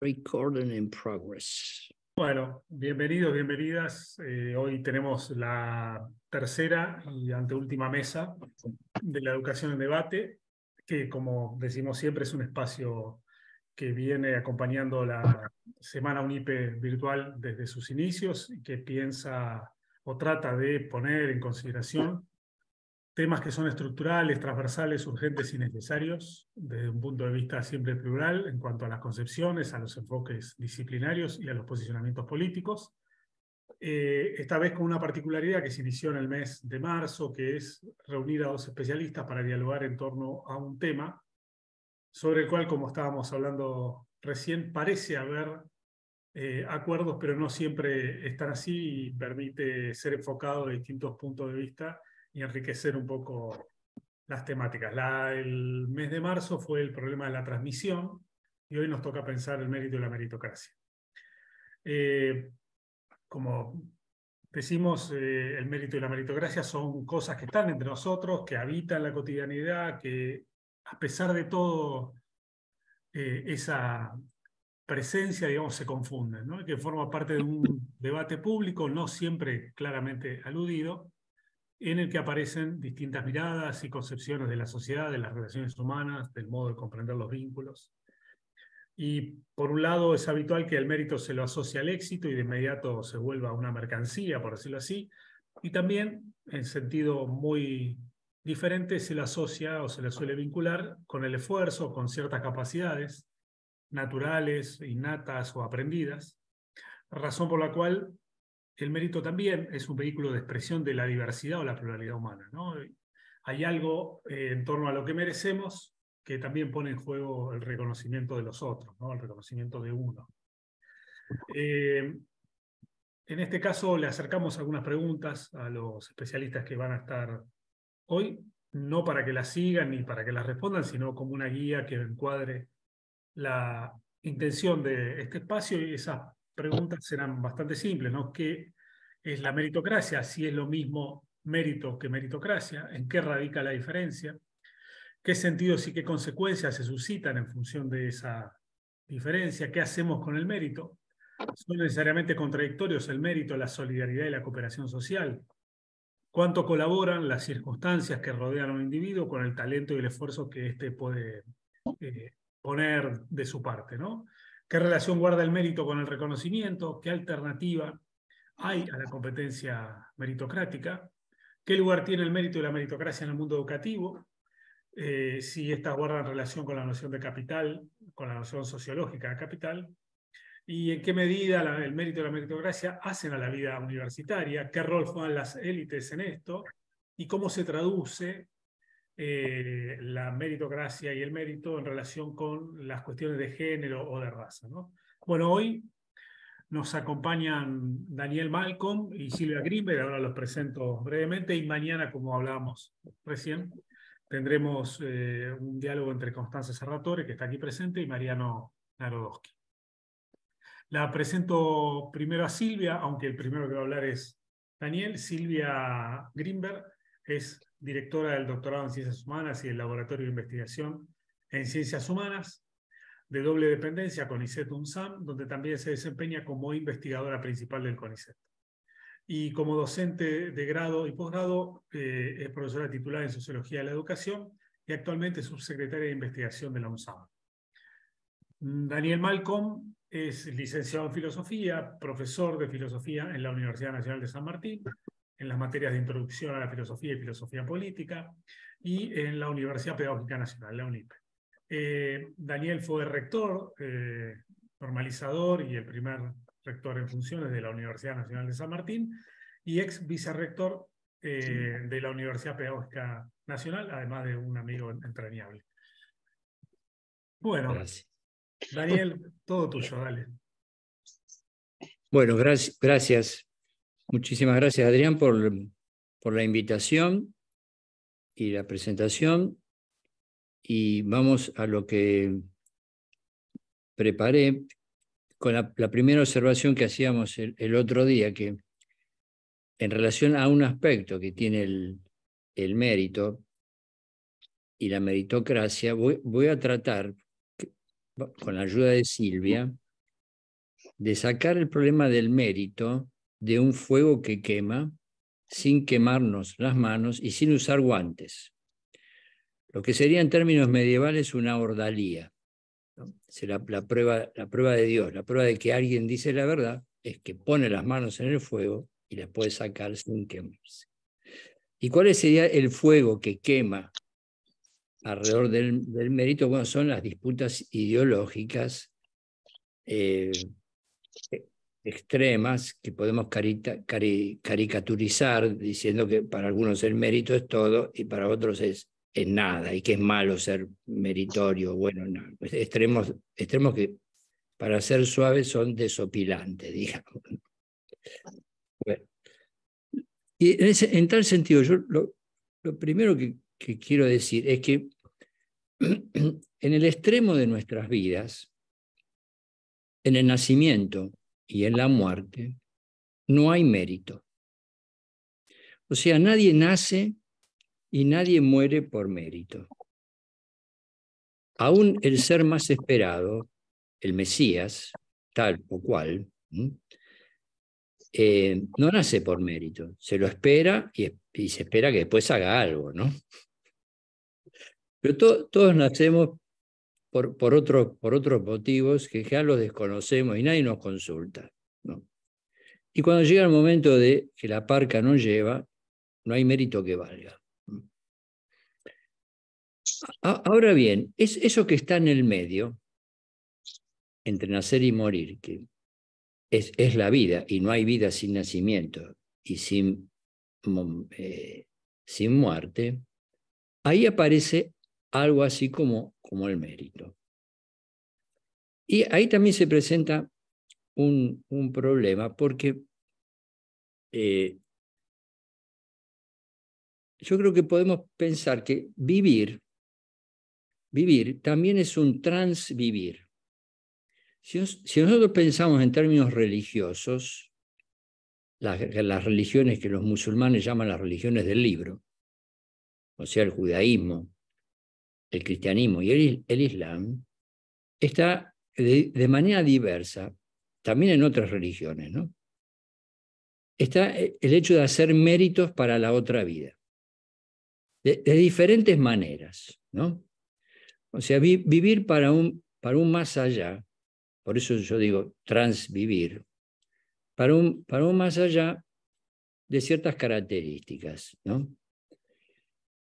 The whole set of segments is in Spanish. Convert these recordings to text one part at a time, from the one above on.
Recording in progress. Bueno, bienvenidos, bienvenidas. Eh, hoy tenemos la tercera y anteúltima mesa de la educación en debate, que como decimos siempre es un espacio que viene acompañando la Semana UNIPE virtual desde sus inicios y que piensa o trata de poner en consideración temas que son estructurales, transversales, urgentes y necesarios, desde un punto de vista siempre plural en cuanto a las concepciones, a los enfoques disciplinarios y a los posicionamientos políticos. Eh, esta vez con una particularidad que se inició en el mes de marzo, que es reunir a dos especialistas para dialogar en torno a un tema sobre el cual, como estábamos hablando recién, parece haber eh, acuerdos, pero no siempre están así y permite ser enfocado de distintos puntos de vista y enriquecer un poco las temáticas. el mes de marzo fue el problema de la transmisión y hoy nos toca pensar el mérito y la meritocracia. Eh, como decimos, eh, el mérito y la meritocracia son cosas que están entre nosotros, que habitan la cotidianidad, que a pesar de todo, eh, esa presencia, digamos, se confunden, que forma parte de un debate público, no siempre claramente aludido, en el que aparecen distintas miradas y concepciones de la sociedad, de las relaciones humanas, del modo de comprender los vínculos. Y por un lado es habitual que el mérito se lo asocie al éxito y de inmediato se vuelva una mercancía, por decirlo así, y también en sentido muy diferente se le asocia o se le suele vincular con el esfuerzo, con ciertas capacidades naturales, innatas o aprendidas, razón por la cual el mérito también es un vehículo de expresión de la diversidad o la pluralidad humana. ¿no? Hay algo eh, en torno a lo que merecemos que también pone en juego el reconocimiento de los otros, ¿no? el reconocimiento de uno. Eh, en este caso le acercamos algunas preguntas a los especialistas que van a estar hoy, no para que las sigan ni para que las respondan, sino como una guía que encuadre la intención de este espacio y esa preguntas serán bastante simples, ¿no? ¿Qué es la meritocracia? Si es lo mismo mérito que meritocracia, ¿en qué radica la diferencia? ¿Qué sentidos y qué consecuencias se suscitan en función de esa diferencia? ¿Qué hacemos con el mérito? ¿Son necesariamente contradictorios el mérito, la solidaridad y la cooperación social? ¿Cuánto colaboran las circunstancias que rodean a un individuo con el talento y el esfuerzo que éste puede eh, poner de su parte? ¿no? ¿Qué relación guarda el mérito con el reconocimiento? ¿Qué alternativa hay a la competencia meritocrática? ¿Qué lugar tiene el mérito y la meritocracia en el mundo educativo? Eh, si estas guardan relación con la noción de capital, con la noción sociológica de capital, y en qué medida el mérito y la meritocracia hacen a la vida universitaria, qué rol juegan las élites en esto, y cómo se traduce eh, la meritocracia y el mérito en relación con las cuestiones de género o de raza. ¿no? Bueno, hoy nos acompañan Daniel Malcolm y Silvia Grimberg, ahora los presento brevemente, y mañana, como hablábamos recién, tendremos eh, un diálogo entre Constanza Serratore, que está aquí presente, y Mariano Narodowski. La presento primero a Silvia, aunque el primero que va a hablar es Daniel. Silvia Grimberg es directora del doctorado en Ciencias Humanas y del Laboratorio de Investigación en Ciencias Humanas, de doble dependencia CONICET UNSAM, donde también se desempeña como investigadora principal del CONICET. Y como docente de grado y posgrado, eh, es profesora titular en Sociología de la Educación y actualmente subsecretaria de Investigación de la UNSAM. Daniel Malcolm es licenciado en Filosofía, profesor de Filosofía en la Universidad Nacional de San Martín, en las materias de introducción a la filosofía y filosofía política, y en la Universidad Pedagógica Nacional, la UNIP. Eh, Daniel fue rector, eh, normalizador y el primer rector en funciones de la Universidad Nacional de San Martín, y ex vicerrector eh, de la Universidad Pedagógica Nacional, además de un amigo entrañable. Bueno, Daniel, todo tuyo, dale. Bueno, gracias, gracias Muchísimas gracias, Adrián, por, por la invitación y la presentación. Y vamos a lo que preparé con la, primera observación que hacíamos el, otro día, que en relación a un aspecto que tiene el, mérito y la meritocracia, voy a tratar, con la ayuda de Silvia, de sacar el problema del mérito de un fuego que quema sin quemarnos las manos y sin usar guantes. Lo que sería en términos medievales una ordalía. la, prueba, la prueba de Dios, la prueba de que alguien dice la verdad es que pone las manos en el fuego y las puede sacar sin quemarse. ¿Y cuál sería el fuego que quema alrededor del, mérito? Bueno, son las disputas ideológicas eh, extremas que podemos caricaturizar diciendo que para algunos el mérito es todo y para otros es, es nada y que es malo ser meritorio. Bueno, extremos, extremos que para ser suaves son desopilantes, digamos. Y en, tal sentido, yo lo, primero que, que quiero decir es que en el extremo de nuestras vidas, en el nacimiento, y en la muerte, no hay mérito. O sea, nadie nace y nadie muere por mérito. Aún el ser más esperado, el Mesías, tal o cual, eh, no nace por mérito. Se lo espera y, se espera que después haga algo, ¿no? Pero todos nacemos por, por otros motivos que ya los desconocemos y nadie nos consulta. ¿no? Y cuando llega el momento de que la parca no lleva, no hay mérito que valga. Ahora bien, es eso que está en el medio, entre nacer y morir, que es, la vida, y no hay vida sin nacimiento y sin, mm, eh, sin muerte, ahí aparece algo así como como el mérito. Y ahí también se presenta un, problema, porque eh, yo creo que podemos pensar que vivir, vivir también es un transvivir. Si, nosotros pensamos en términos religiosos, las religiones que los musulmanes llaman las religiones del libro, o sea, el judaísmo, el cristianismo y el, islam, está de, manera diversa, también en otras religiones, ¿no? Está eh, el hecho de hacer méritos para la otra vida, de, diferentes maneras, ¿no? O sea, vivir para un, para un más allá, por eso yo digo transvivir, para un, para un más allá de ciertas características, ¿no?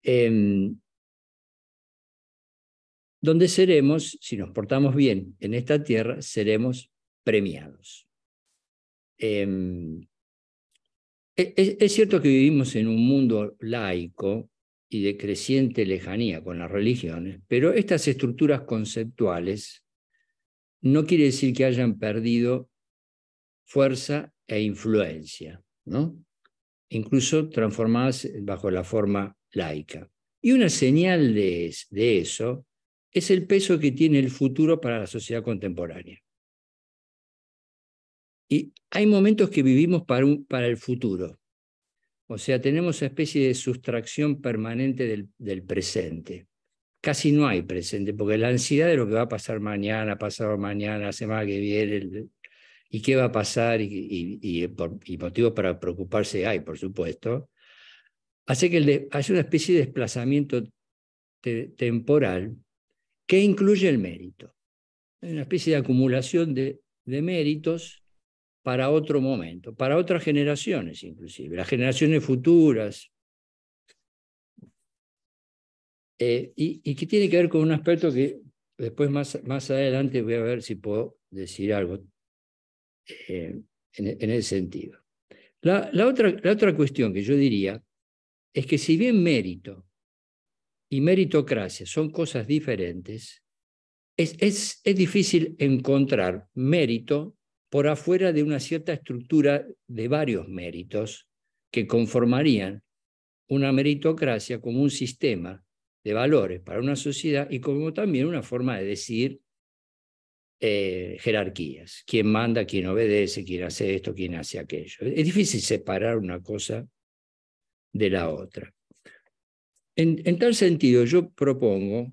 Em, donde seremos, si nos portamos bien en esta tierra, seremos premiados. Em, e, e, es, cierto que vivimos en un mundo laico y de creciente lejanía con las religiones, pero estas estructuras conceptuales no quiere decir que hayan perdido fuerza e influencia, ¿no? incluso transformadas bajo la forma laica. Y una señal de, de eso es el peso que tiene el futuro para la sociedad contemporánea. Y hay momentos que vivimos para, el futuro. O sea, tenemos una especie de sustracción permanente del, presente. Casi no hay presente, porque la ansiedad de lo que va a pasar mañana, pasado mañana, la semana que viene, y qué va a pasar, y, motivos para preocuparse hay, por supuesto, hace que haya una especie de desplazamiento temporal que incluye el mérito. Una especie de acumulación de, méritos para otro momento, para otras generaciones inclusive, las generaciones futuras. Eh, y, que tiene que ver con un aspecto que después más, más adelante voy a ver si puedo decir algo eh, en, ese sentido. la, otra, la otra cuestión que yo diría es que si bien mérito y meritocracia son cosas diferentes, es, difícil encontrar mérito por afuera de una cierta estructura de varios méritos que conformarían una meritocracia como un sistema de valores para una sociedad y como también una forma de decir eh, jerarquías, quién manda, quién obedece, quién hace esto, quién hace aquello. Es difícil separar una cosa de la otra. En, tal sentido, yo propongo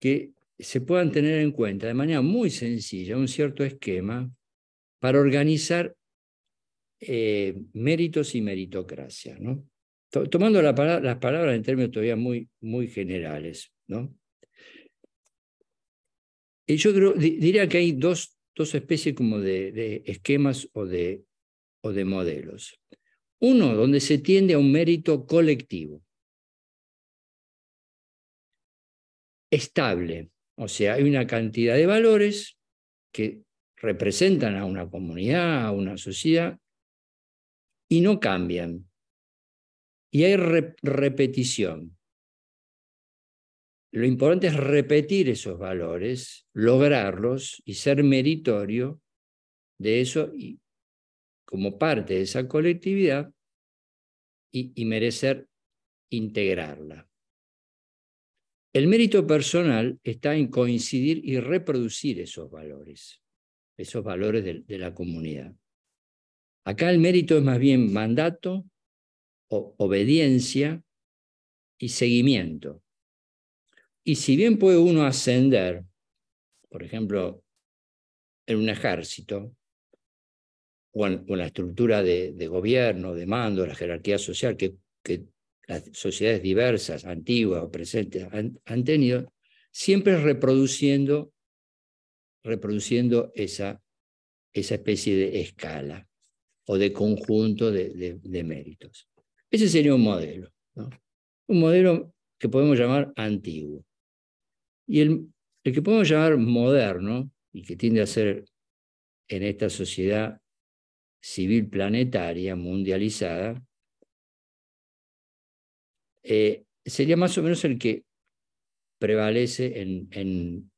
que se puedan tener en cuenta de manera muy sencilla un cierto esquema para organizar eh, méritos y meritocracia, ¿no? tomando las palabras en términos todavía muy, muy generales. ¿no? Y yo diría que hay dos, dos especies como de, de, esquemas o de, o de modelos. Uno, donde se tiende a un mérito colectivo. estable. O sea, hay una cantidad de valores que representan a una comunidad, a una sociedad, y no cambian. Y hay repetición. Lo importante es repetir esos valores, lograrlos y ser meritorio de eso y como parte de esa colectividad y merecer integrarla. El mérito personal está en coincidir y reproducir esos valores, esos valores de, la comunidad. Acá el mérito es más bien mandato, obediencia y seguimiento. Y si bien puede uno ascender, por ejemplo, en un ejército, o en, estructura de, gobierno, de mando, la jerarquía social que, que las sociedades diversas, antiguas o presentes, han, tenido, siempre reproduciendo, reproduciendo esa, esa especie de escala o de conjunto de, méritos. Ese sería un modelo, un modelo que podemos llamar antiguo. Y el que podemos llamar moderno, y que tiende a ser en esta sociedad civil planetaria, mundializada, eh, sería más o menos el que prevalece en,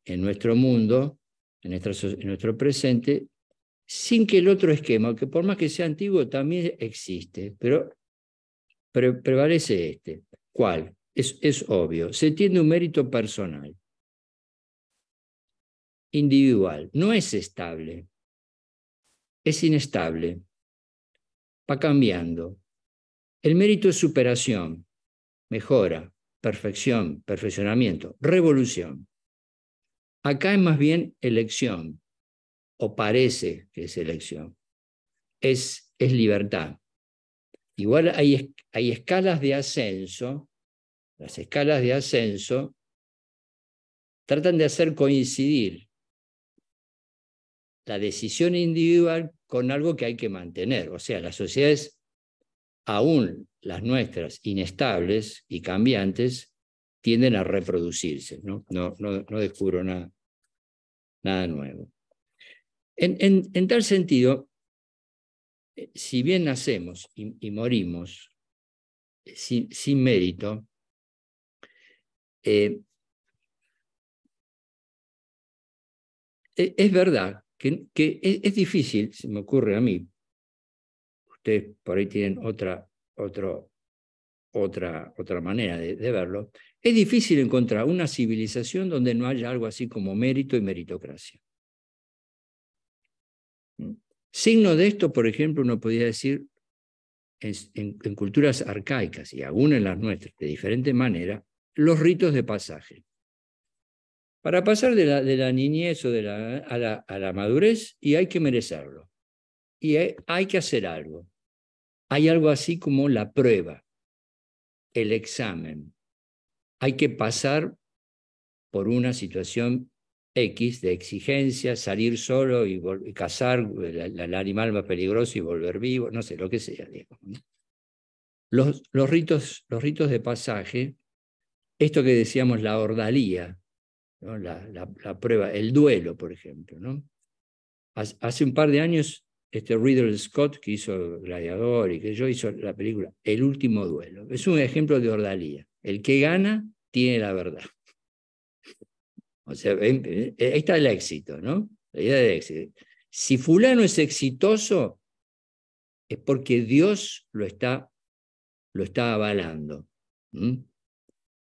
en, nuestro mundo, en, nuestro presente, sin que el otro esquema, que por más que sea antiguo, también existe, pero prevalece este. ¿Cuál? Es, obvio. Se tiene un mérito personal, individual. No es estable, es inestable, va cambiando. El mérito es superación, mejora, perfección, perfeccionamiento, revolución. Acá es más bien elección, o parece que es elección. Es, es libertad. Igual hay, escalas de ascenso, las escalas de ascenso tratan de hacer coincidir la decisión individual con algo que hay que mantener. O sea, sociedad es aún las nuestras, inestables y cambiantes, tienden a reproducirse. No, no, no, descubro nada, nada nuevo. En, en, tal sentido, si bien nacemos y, morimos eh, sin, sin mérito, eh, e, es verdad que, que es, difícil, se me ocurre a mí, ustedes por ahí tienen otra, otra, otra manera de, verlo, es difícil encontrar una civilización donde no haya algo así como mérito y meritocracia. ¿Mm? Signo de esto, por ejemplo, uno podría decir en, culturas arcaicas y aún en las nuestras, de diferente manera, los ritos de pasaje. Para pasar de la, niñez o a, la, madurez, y hay que merecerlo, y hay que hacer algo. Hay algo así como la prueba, el examen. Hay que pasar por una situación X de exigencia, salir solo y, cazar eh, el, animal más peligroso y volver vivo, no sé, lo que sea. Los, ritos, los ritos de pasaje, esto que decíamos la ordalía, la, la, prueba, el duelo, por ejemplo. ¿no? Hace un par de años este Ridley Scott, que hizo Gladiador y que yo hizo la película El último duelo. Es un ejemplo de ordalía. El que gana tiene la verdad. O sea, eh, ahí está el éxito, ¿no? La idea del éxito. Si fulano es exitoso, es porque Dios lo está, lo está avalando.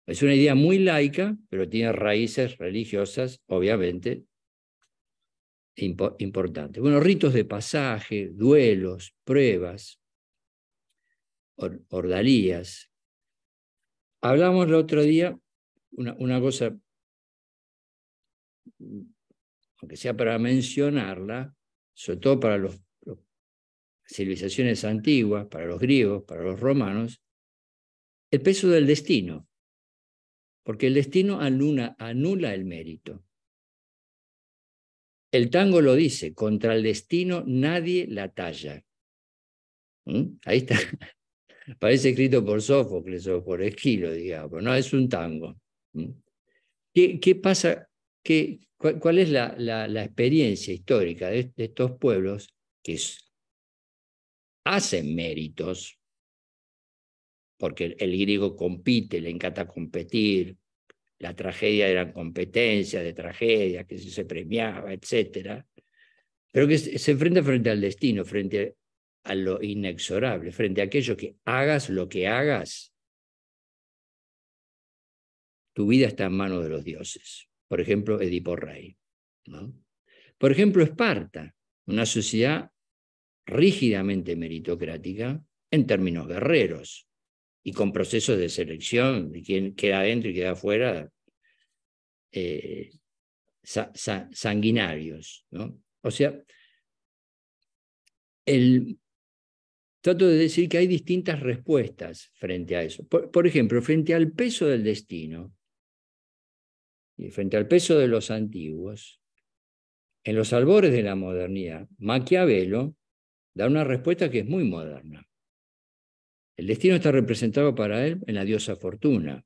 Es una idea muy laica, pero tiene raíces religiosas, obviamente, importante Bueno, ritos de pasaje, duelos, pruebas, ordalías. Hablamos el otro día, una, una cosa, aunque sea para mencionarla, sobre todo para las civilizaciones antiguas, para los griegos, para los romanos, el peso del destino, porque el destino anula, anula el mérito. El tango lo dice, contra el destino nadie la talla. ¿Mm? Ahí está. Parece escrito por Sófocles o por Esquilo, digamos, no es un tango. ¿Mm? ¿Qué, pasa? Qué, cuál, es la, la, experiencia histórica de, estos pueblos que hacen méritos? Porque el griego compite, le encanta competir, la tragedia eran competencias de tragedia, que se premiaba, etc. Pero que se enfrenta frente al destino, frente a lo inexorable, frente a aquello que hagas lo que hagas, tu vida está en manos de los dioses. Por ejemplo, Edipo Rey. Por ejemplo, Esparta, una sociedad rígidamente meritocrática en términos guerreros, y con procesos de selección de quién queda dentro y queda afuera, eh, sanguinarios. ¿no? O sea, el, trato de decir que hay distintas respuestas frente a eso. Por, por ejemplo, frente al peso del destino y frente al peso de los antiguos, en los albores de la modernidad, Maquiavelo da una respuesta que es muy moderna. El destino está representado para él en la diosa Fortuna.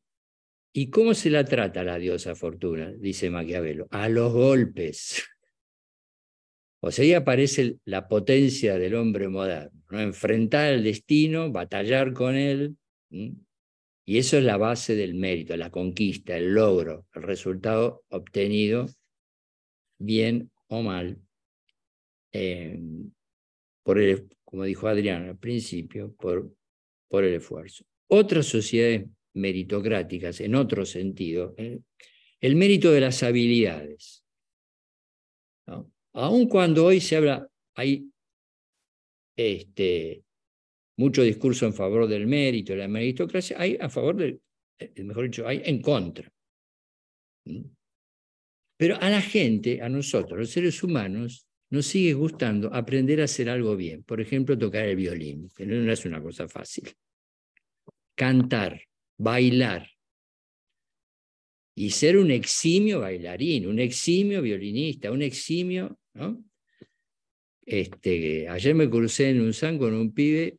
¿Y cómo se la trata la diosa Fortuna? Dice Maquiavelo. A los golpes. O sea, ahí aparece la potencia del hombre moderno, enfrentar al destino, batallar con él. Y eso es la base del mérito, la conquista, el logro, el resultado obtenido, bien o mal, eh, por como dijo Adrián al principio, por por el esfuerzo. Otras sociedades meritocráticas, en otro sentido, el mérito de las habilidades. Aun cuando hoy se habla, hay este, mucho discurso en favor del mérito, de la meritocracia, hay a favor del, eh, mejor dicho, hay en contra. Pero a la gente, a nosotros, los seres humanos, nos sigues gustando aprender a hacer algo bien. Por ejemplo, tocar el violín, que no es una cosa fácil. Cantar, bailar. Y ser un eximio bailarín, un eximio violinista, un eximio, ¿no? Este, ayer me crucé en un san con un pibe.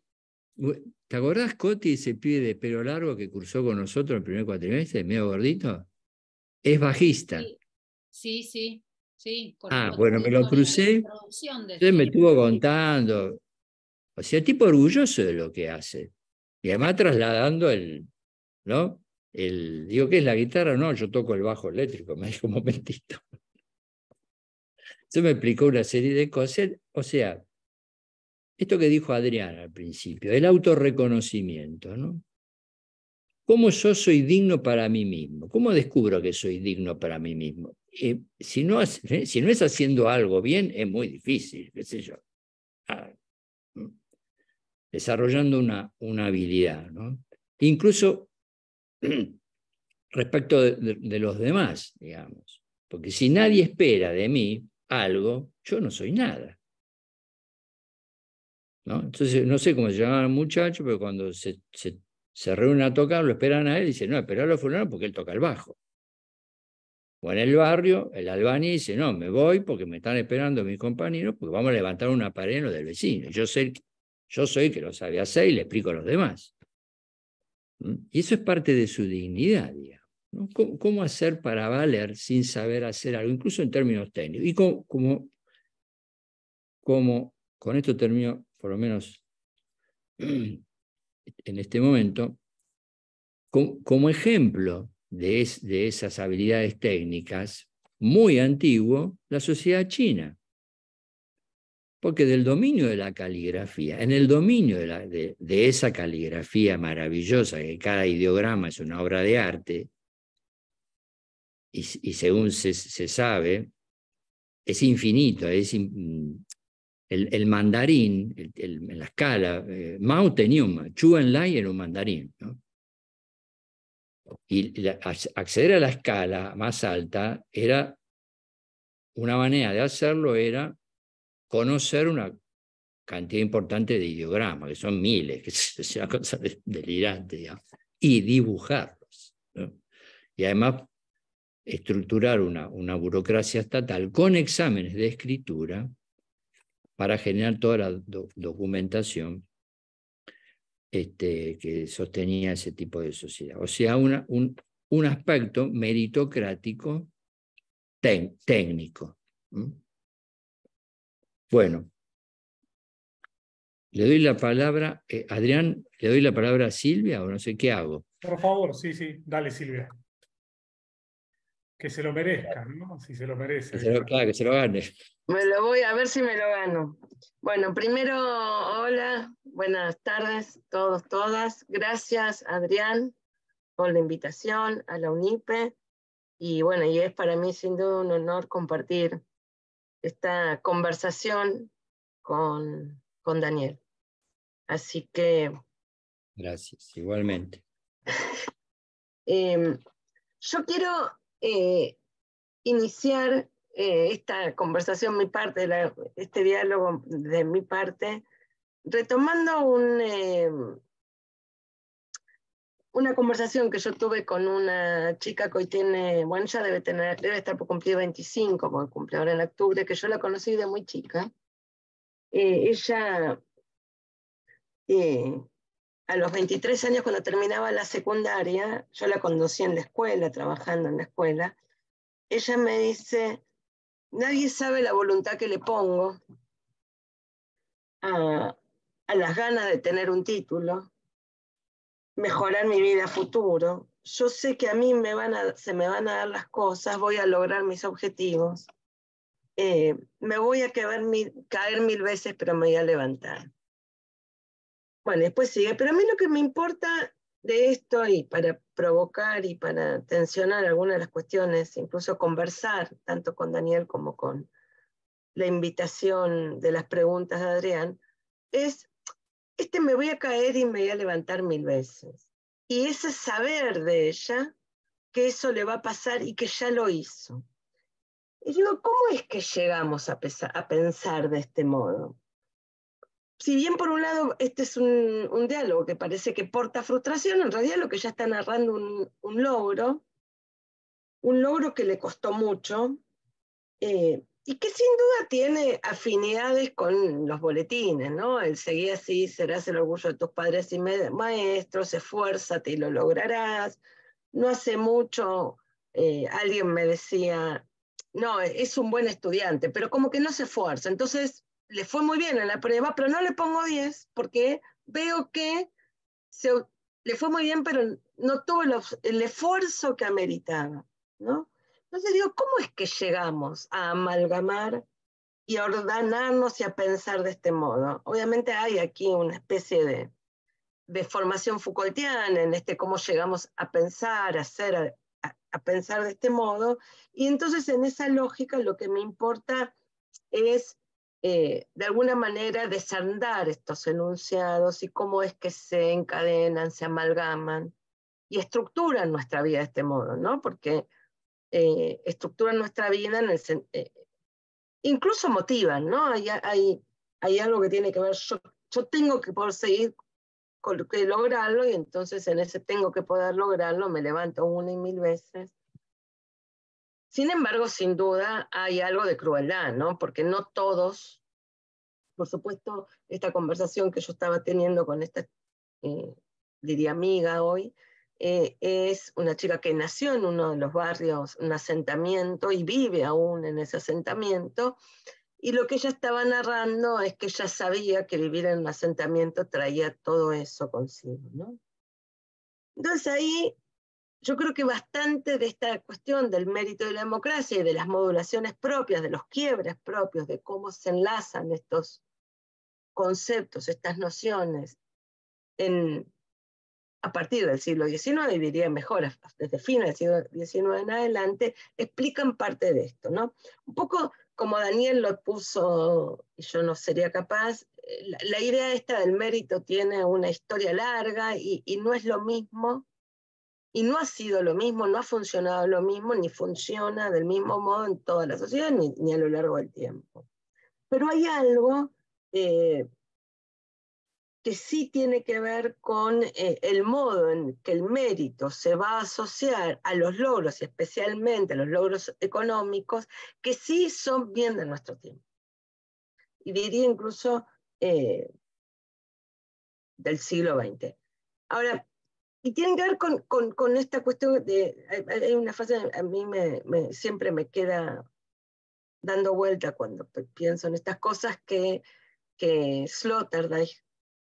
¿Te acordás, Coti, ese pibe de pelo largo que cursó con nosotros el primer cuatrimestre, medio gordito? Es bajista. sí. sí ah, bueno, me lo crucé. Entonces me estuvo contando. O sea, tipo orgulloso de lo que hace. Y además trasladando el, ¿no? El, digo, ¿qué es la guitarra? No, yo toco el bajo eléctrico, me dijo un momentito. Se me explicó una serie de cosas. O sea, esto que dijo Adrián al principio, el autorreconocimiento, ¿no? ¿Cómo yo soy digno para mí mismo? ¿Cómo descubro que soy digno para mí mismo? Eh, si, no es, eh, si no es haciendo algo bien, es muy difícil, qué sé yo. Ah, desarrollando una, una habilidad. Incluso respecto de, los demás, digamos. Porque si nadie espera de mí algo, yo no soy nada. Entonces, no sé cómo se llama el muchacho, pero cuando se, se, se reúnen a tocar, lo esperan a él y dicen, no, esperalo a fulano porque él toca el bajo o en el barrio, el albaní dice, no, me voy porque me están esperando mis compañeros, porque vamos a levantar una pared en lo del vecino. Yo, sé, yo soy el que lo sabe hacer y le explico a los demás. ¿Mm? Y eso es parte de su dignidad, digamos. ¿Cómo, hacer para valer sin saber hacer algo, incluso en términos técnicos? Y como, como, con esto termino, por lo menos en este momento, como ejemplo de, esas habilidades técnicas muy antiguo la sociedad china. Porque del dominio de la caligrafía, en el dominio de, esa caligrafía maravillosa, que cada ideograma es una obra de arte, y, según se, sabe, es infinito, es mm, el, mandarín, en la escala, eh, Mao tenía un, Chu Lai un mandarín, ¿no? Y acceder a la escala más alta era una manera de hacerlo era conocer una cantidad importante de ideogramas, que son miles, que es una cosa delirante, y dibujarlos. Y además estructurar una, una burocracia estatal con exámenes de escritura para generar toda la documentación este, que sostenía ese tipo de sociedad. O sea, un, un, aspecto meritocrático técnico. Bueno, le doy la palabra, eh, Adrián, le doy la palabra a Silvia o no sé qué hago. Por favor, sí, sí, dale Silvia. Que se lo merezca, ¿no? Si se lo merece. claro, que se lo gane. Me lo voy a ver si me lo gano. Bueno, primero, hola, buenas tardes todos, todas. Gracias, Adrián, por la invitación a la UNIPE. Y bueno, y es para mí sin duda un honor compartir esta conversación con, con Daniel. Así que... Gracias, igualmente. Em, yo quiero eh, iniciar eh, esta conversación, mi parte, este diálogo de mi parte, retomando un, eh, una conversación que yo tuve con una chica que hoy tiene, bueno, ya debe, tener, debe estar por cumplir 25, porque cumple ahora en octubre, que yo la conocí de muy chica. Eh, ella, a los 23 años, cuando terminaba la secundaria, yo la conducía en la escuela, trabajando en la escuela, ella me dice, Nadie sabe la voluntad que le pongo a, a las ganas de tener un título, mejorar mi vida futuro. Yo sé que a mí me van a, se me van a dar las cosas, voy a lograr mis objetivos. Eh, me voy a quedar caer mil veces, pero me voy a levantar. Bueno, después sigue. Pero a mí lo que me importa de esto y para provocar y para tensionar algunas de las cuestiones, incluso conversar tanto con Daniel como con la invitación de las preguntas de Adrián, es, este me voy a caer y me voy a levantar mil veces. Y ese saber de ella, que eso le va a pasar y que ya lo hizo. Y digo, ¿cómo es que llegamos a, a pensar de este modo? si bien por un lado este es un, diálogo que parece que porta frustración, en realidad lo que ya está narrando un, un logro, un logro que le costó mucho eh, y que sin duda tiene afinidades con los boletines, ¿no? El seguir así, serás el orgullo de tus padres y maestros, esfuérzate y lo lograrás. No hace mucho eh, alguien me decía, no, es un buen estudiante, pero como que no se esfuerza. Entonces, le fue muy bien en la prueba, pero no le pongo 10 porque veo que se, le fue muy bien, pero no tuvo el, esfuerzo que ameritaba, ¿no? Entonces digo, ¿cómo es que llegamos a amalgamar y a ordenarnos y a pensar de este modo? Obviamente hay aquí una especie de, de formación Foucaultiana en este cómo llegamos a pensar, a hacer, a pensar de este modo. Y entonces en esa lógica lo que me importa es eh, de alguna manera desandar estos enunciados y cómo es que se encadenan, se amalgaman y estructuran nuestra vida de este modo, ¿no? Porque eh, estructuran nuestra vida, en el, eh, incluso motivan, ¿no? Hay, hay, algo que tiene que ver, yo, tengo que poder seguir con, que lograrlo y entonces en ese tengo que poder lograrlo me levanto una y mil veces sin embargo, sin duda hay algo de crueldad, ¿no? Porque no todos, por supuesto, esta conversación que yo estaba teniendo con esta, eh, diría amiga hoy, eh, es una chica que nació en uno de los barrios, un asentamiento, y vive aún en ese asentamiento. Y lo que ella estaba narrando es que ella sabía que vivir en un asentamiento traía todo eso consigo, ¿no? Entonces ahí yo creo que bastante de esta cuestión del mérito de la democracia y de las modulaciones propias, de los quiebres propios, de cómo se enlazan estos conceptos, estas nociones, a partir del siglo XIX, y diría mejor, desde fines del siglo XIX en adelante, explican parte de esto. ¿no? Un poco como Daniel lo puso, y yo no sería capaz, eh, la, idea esta del mérito tiene una historia larga y, y no es lo mismo y no ha sido lo mismo, no ha funcionado lo mismo, ni funciona del mismo modo en toda la sociedad, ni, a lo largo del tiempo. Pero hay algo eh, que sí tiene que ver con eh, el modo en que el mérito se va a asociar a los logros, y especialmente a los logros económicos, que sí son bien de nuestro tiempo. Y diría incluso eh, del siglo XX. Ahora, y tiene que ver con, con, esta cuestión de, hay una frase a mí me, siempre me queda dando vuelta cuando pienso en estas cosas que, que Sloterdijk,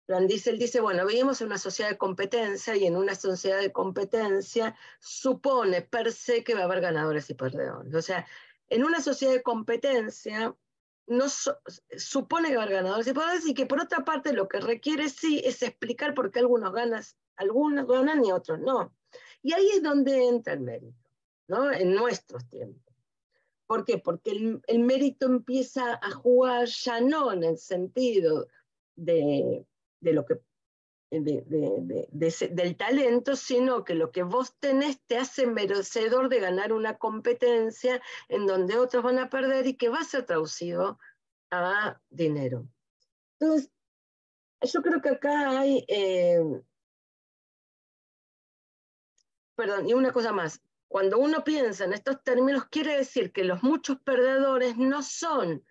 Él dice, bueno, vivimos en una sociedad de competencia y en una sociedad de competencia supone per se que va a haber ganadores y perdedores. O sea, en una sociedad de competencia no supone ganar ganadores y que por otra parte lo que requiere sí es explicar por qué algunos algunos ganan y otros no. Y ahí es donde entra el mérito, ¿no? En nuestros tiempos. ¿Por qué? Porque el, mérito empieza a jugar ya no en el sentido de, de lo que eh, del talento, sino que lo que vos tenés te hace merecedor de ganar una competencia en donde otros van a perder y que va a ser traducido a dinero. Entonces, yo creo que acá hay... Eh, perdón, y una cosa más. Cuando uno piensa en estos términos, quiere decir que los muchos perdedores no son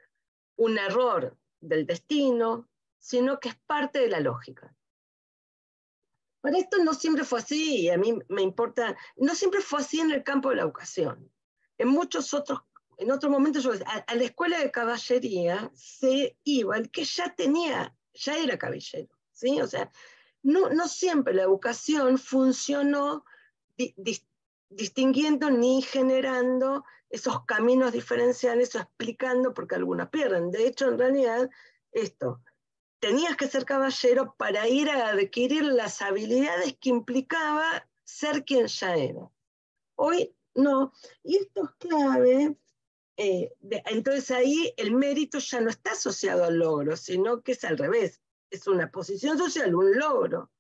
un error del destino, sino que es parte de la lógica. Pero esto no siempre fue así, y a mí me importa, no siempre fue así en el campo de la educación. En muchos otros, en otros momentos, a, la escuela de caballería se iba el que ya tenía, ya era caballero, ¿sí? O sea, no, no siempre la educación funcionó distinguiendo ni generando esos caminos diferenciales o explicando porque algunas pierden. De hecho, en realidad, esto, tenías que ser caballero para ir a adquirir las habilidades que implicaba ser quien ya era. Hoy no. Y esto es clave. Eh, entonces ahí el mérito ya no está asociado al logro, sino que es al revés. Es una posición social, un logro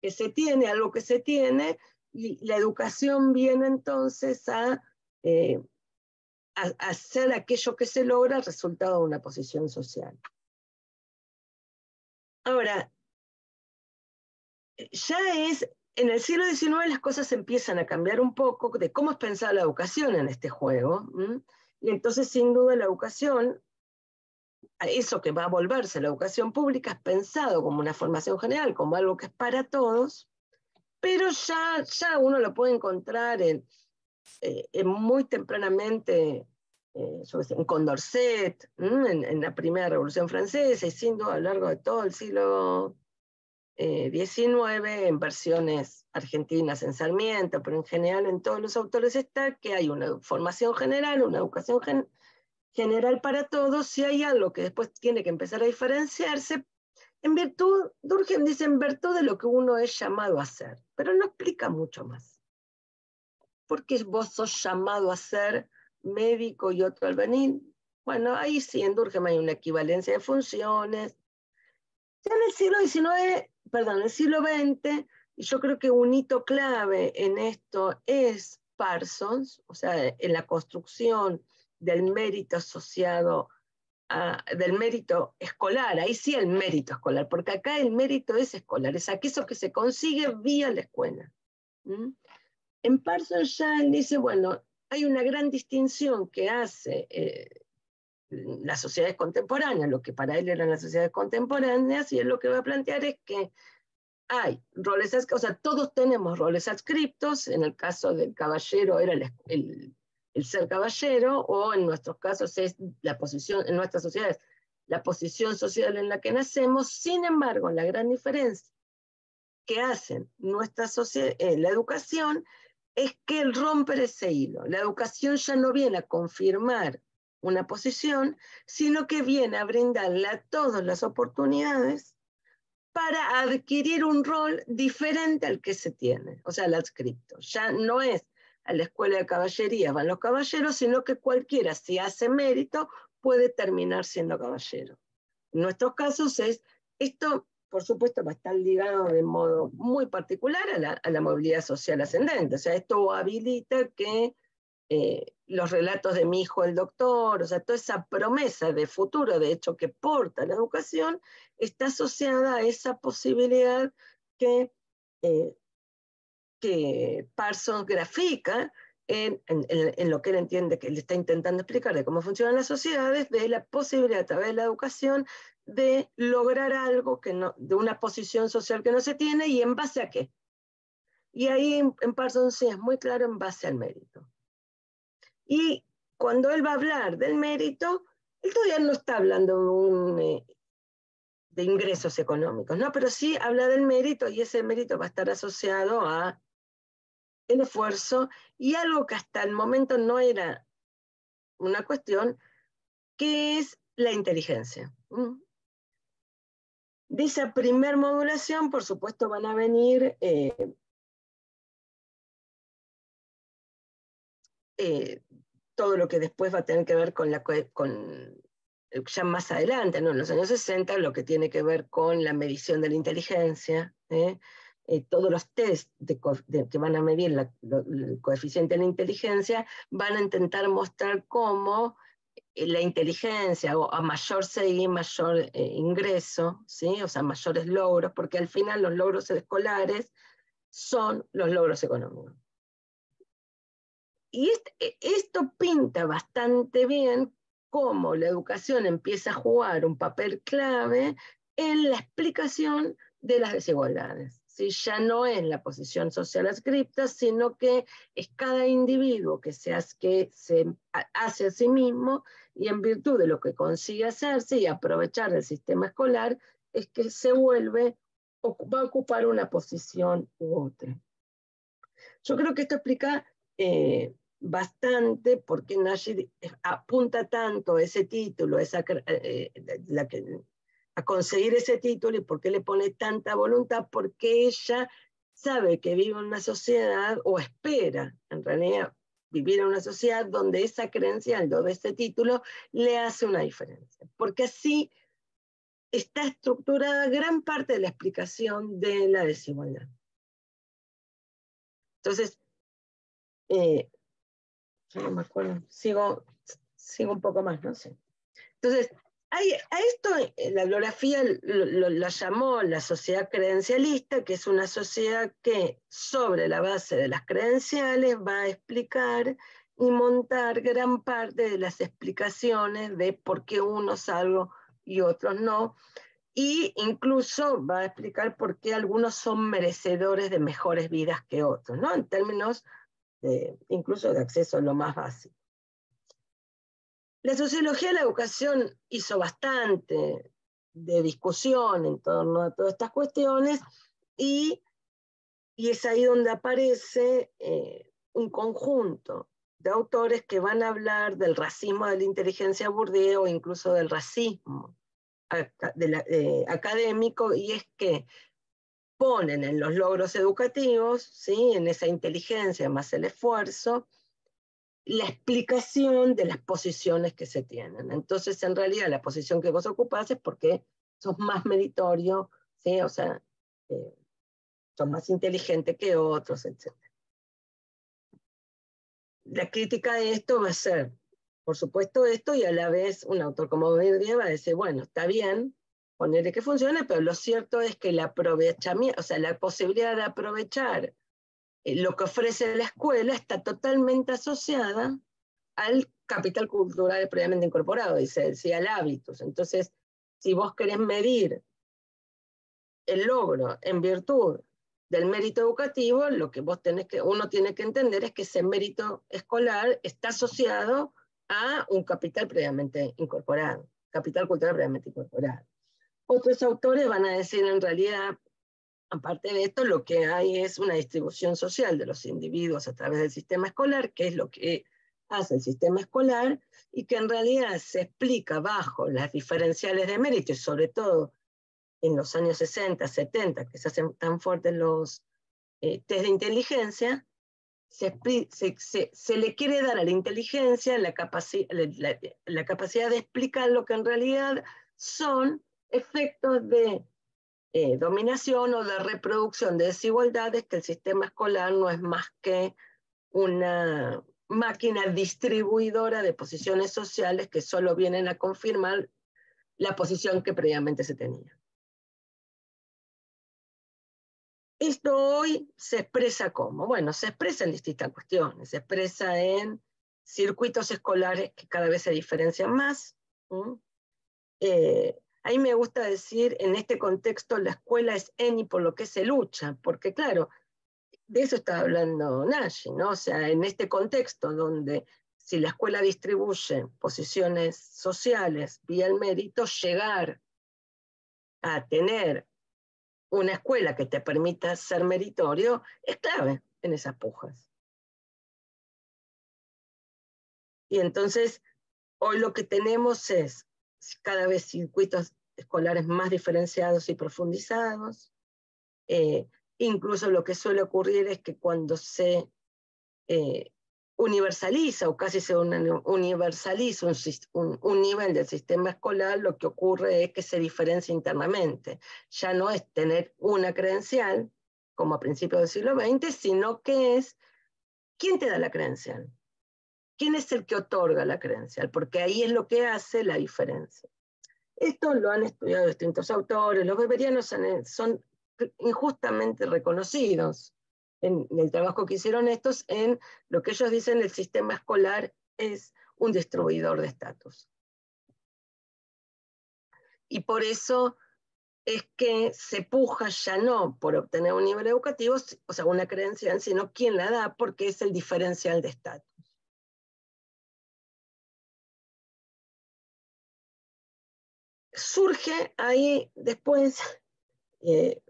que se tiene, algo que se tiene, y la educación viene entonces a, eh, a hacer aquello que se logra resultado de una posición social. Ahora, ya es, en el siglo XIX las cosas empiezan a cambiar un poco de cómo es pensada la educación en este juego. Y entonces, sin duda, la educación, eso que va a volverse la educación pública, es pensado como una formación general, como algo que es para todos, pero ya, ya uno lo puede encontrar en eh, muy tempranamente eh, en Condorcet, en, la primera Revolución Francesa, y sin duda a lo largo de todo el siglo XIX, eh, en versiones argentinas, en Sarmiento, pero en general en todos los autores está que hay una formación general, una educación general para todos, si hay algo que después tiene que empezar a diferenciarse. En virtud, Durgen dice, en virtud de lo que uno es llamado a ser, pero no explica mucho más. Porque vos sos llamado a ser médico y otro albanín, Bueno, ahí sí en Durkheim hay una equivalencia de funciones. Ya en el siglo XIX, perdón, en el siglo XX, yo creo que un hito clave en esto es Parsons, o sea, en la construcción del mérito asociado a, del mérito escolar, ahí sí el mérito escolar, porque acá el mérito es escolar, es aquello que se consigue vía la escuela. ¿Mm? En Parsons ya él dice, bueno, hay una gran distinción que hace eh, las sociedades contemporáneas, lo que para él eran las sociedades contemporáneas, y él lo que va a plantear es que hay roles, o sea, todos tenemos roles adscriptos, en el caso del caballero era el, ser caballero, o en nuestros casos es la posición, en nuestras sociedades, la posición social en la que nacemos, sin embargo, la gran diferencia que hacen nuestra eh, la educación es que el romper ese hilo. La educación ya no viene a confirmar una posición, sino que viene a brindarle a todos las oportunidades para adquirir un rol diferente al que se tiene, o sea, el adscripto. Ya no es a la escuela de caballería van los caballeros, sino que cualquiera, si hace mérito, puede terminar siendo caballero. En nuestros casos es, esto por supuesto va a estar ligado de modo muy particular a la, movilidad social ascendente. O sea, esto habilita que eh, los relatos de mi hijo, el doctor, o sea, toda esa promesa de futuro, de hecho, que porta la educación, está asociada a esa posibilidad que, eh, Parsons grafica en, en, lo que él entiende que él está intentando explicar de cómo funcionan las sociedades, de la posibilidad a través de la educación de lograr algo que no, de una posición social que no se tiene y en base a qué. Y ahí en Parsons sí es muy claro en base al mérito. Y cuando él va a hablar del mérito, él todavía no está hablando eh, de, ingresos económicos, ¿no? pero sí habla del mérito y ese mérito va a estar asociado a el esfuerzo y algo que hasta el momento no era una cuestión, que es la inteligencia. De esa primer modulación, por supuesto, van a venir eh, eh, todo lo que después va a tener que ver con la, con, eh, ya más adelante, ¿no? en los años 60, lo que tiene que ver con la medición de la inteligencia, todos los test que van a medir el coeficiente de la inteligencia van a intentar mostrar cómo la inteligencia o a mayor seguir mayor eh, ingreso, ¿sí? o sea, mayores logros, porque al final los logros escolares son los logros económicos. Y eh, esto pinta bastante bien cómo la educación empieza a jugar un papel clave en la explicación de las desigualdades ya no es la posición social ascripta, sino que es cada individuo que se, hace, se hace a sí mismo y en virtud de lo que consigue hacerse y aprovechar el sistema escolar, es que se vuelve, va a ocupar una posición u otra. Yo creo que esto explica eh, bastante por qué Nashir eh, apunta tanto ese título, esa, eh, la que a conseguir ese título y por qué le pone tanta voluntad, porque ella sabe que vive en una sociedad o espera, en realidad, vivir en una sociedad donde esa creencia creencia de ese título, le hace una diferencia. Porque así está estructurada gran parte de la explicación de la desigualdad. Entonces, eh, no me acuerdo, sigo, sigo un poco más, no sé. Entonces, a esto eh, la biografía la llamó la sociedad credencialista, que es una sociedad que sobre la base de las credenciales va a explicar y montar gran parte de las explicaciones de por qué unos algo y otros no, e incluso va a explicar por qué algunos son merecedores de mejores vidas que otros, ¿no? En términos incluso de acceso a lo más básico. La sociología de la educación hizo bastante de discusión en torno a todas estas cuestiones y, y es ahí donde aparece eh, un conjunto de autores que van a hablar del racismo de la inteligencia burdeo o incluso del racismo eh, académico y es que ponen en los logros educativos, ¿sí? en esa inteligencia más el esfuerzo, la explicación de las posiciones que se tienen. Entonces, en realidad, la posición que vos ocupás es porque sos más meritorio, ¿sí? o sea, eh, sos más inteligente que otros, etc. La crítica de esto va a ser, por supuesto, esto, y a la vez un autor como Verdia va a decir, bueno, está bien, ponerle que funcione, pero lo cierto es que aprovechamiento, o sea, la posibilidad de aprovechar eh, lo que ofrece la escuela está totalmente asociada al capital cultural previamente incorporado, y se decía al hábitos. Entonces, si vos querés medir el logro en virtud del mérito educativo, lo que vos tenés que, uno tiene que entender es que ese mérito escolar está asociado a un capital previamente incorporado, capital cultural previamente incorporado. Otros autores van a decir en realidad Aparte de esto, lo que hay es una distribución social de los individuos a través del sistema escolar, que es lo que hace el sistema escolar y que en realidad se explica bajo las diferenciales de mérito sobre todo en los años 60, 70, que se hacen tan fuertes los eh, test de inteligencia, se, le quiere dar a la inteligencia la, la capacidad de explicar lo que en realidad son efectos de eh, dominación o de reproducción de desigualdades, que el sistema escolar no es más que una máquina distribuidora de posiciones sociales que solo vienen a confirmar la posición que previamente se tenía. Esto hoy se expresa como, bueno, se expresa en distintas cuestiones, se expresa en circuitos escolares que cada vez se diferencian más, Ahí me gusta decir, en este contexto, la escuela es en y por lo que se lucha, porque claro, de eso estaba hablando Nash, ¿no? O sea, en este contexto donde si la escuela distribuye posiciones sociales vía el mérito, llegar a tener una escuela que te permita ser meritorio es clave en esas pujas. Y entonces, hoy lo que tenemos es cada vez circuitos escolares más diferenciados y profundizados. Eh, incluso lo que suele ocurrir es que cuando se eh, universaliza o casi se universaliza un, un, nivel del sistema escolar, lo que ocurre es que se diferencia internamente. Ya no es tener una credencial, como a principios del siglo XX, sino que es quién te da la credencial quién es el que otorga la credencial, porque ahí es lo que hace la diferencia. Esto lo han estudiado distintos autores, los beberianos eh, son injustamente reconocidos en el trabajo que hicieron estos en lo que ellos dicen el sistema escolar es un distribuidor de estatus. Y por eso es que se puja ya no por obtener un nivel educativo, o sea, una credencial, sino quién la da porque es el diferencial de estatus. surge ahí después eh,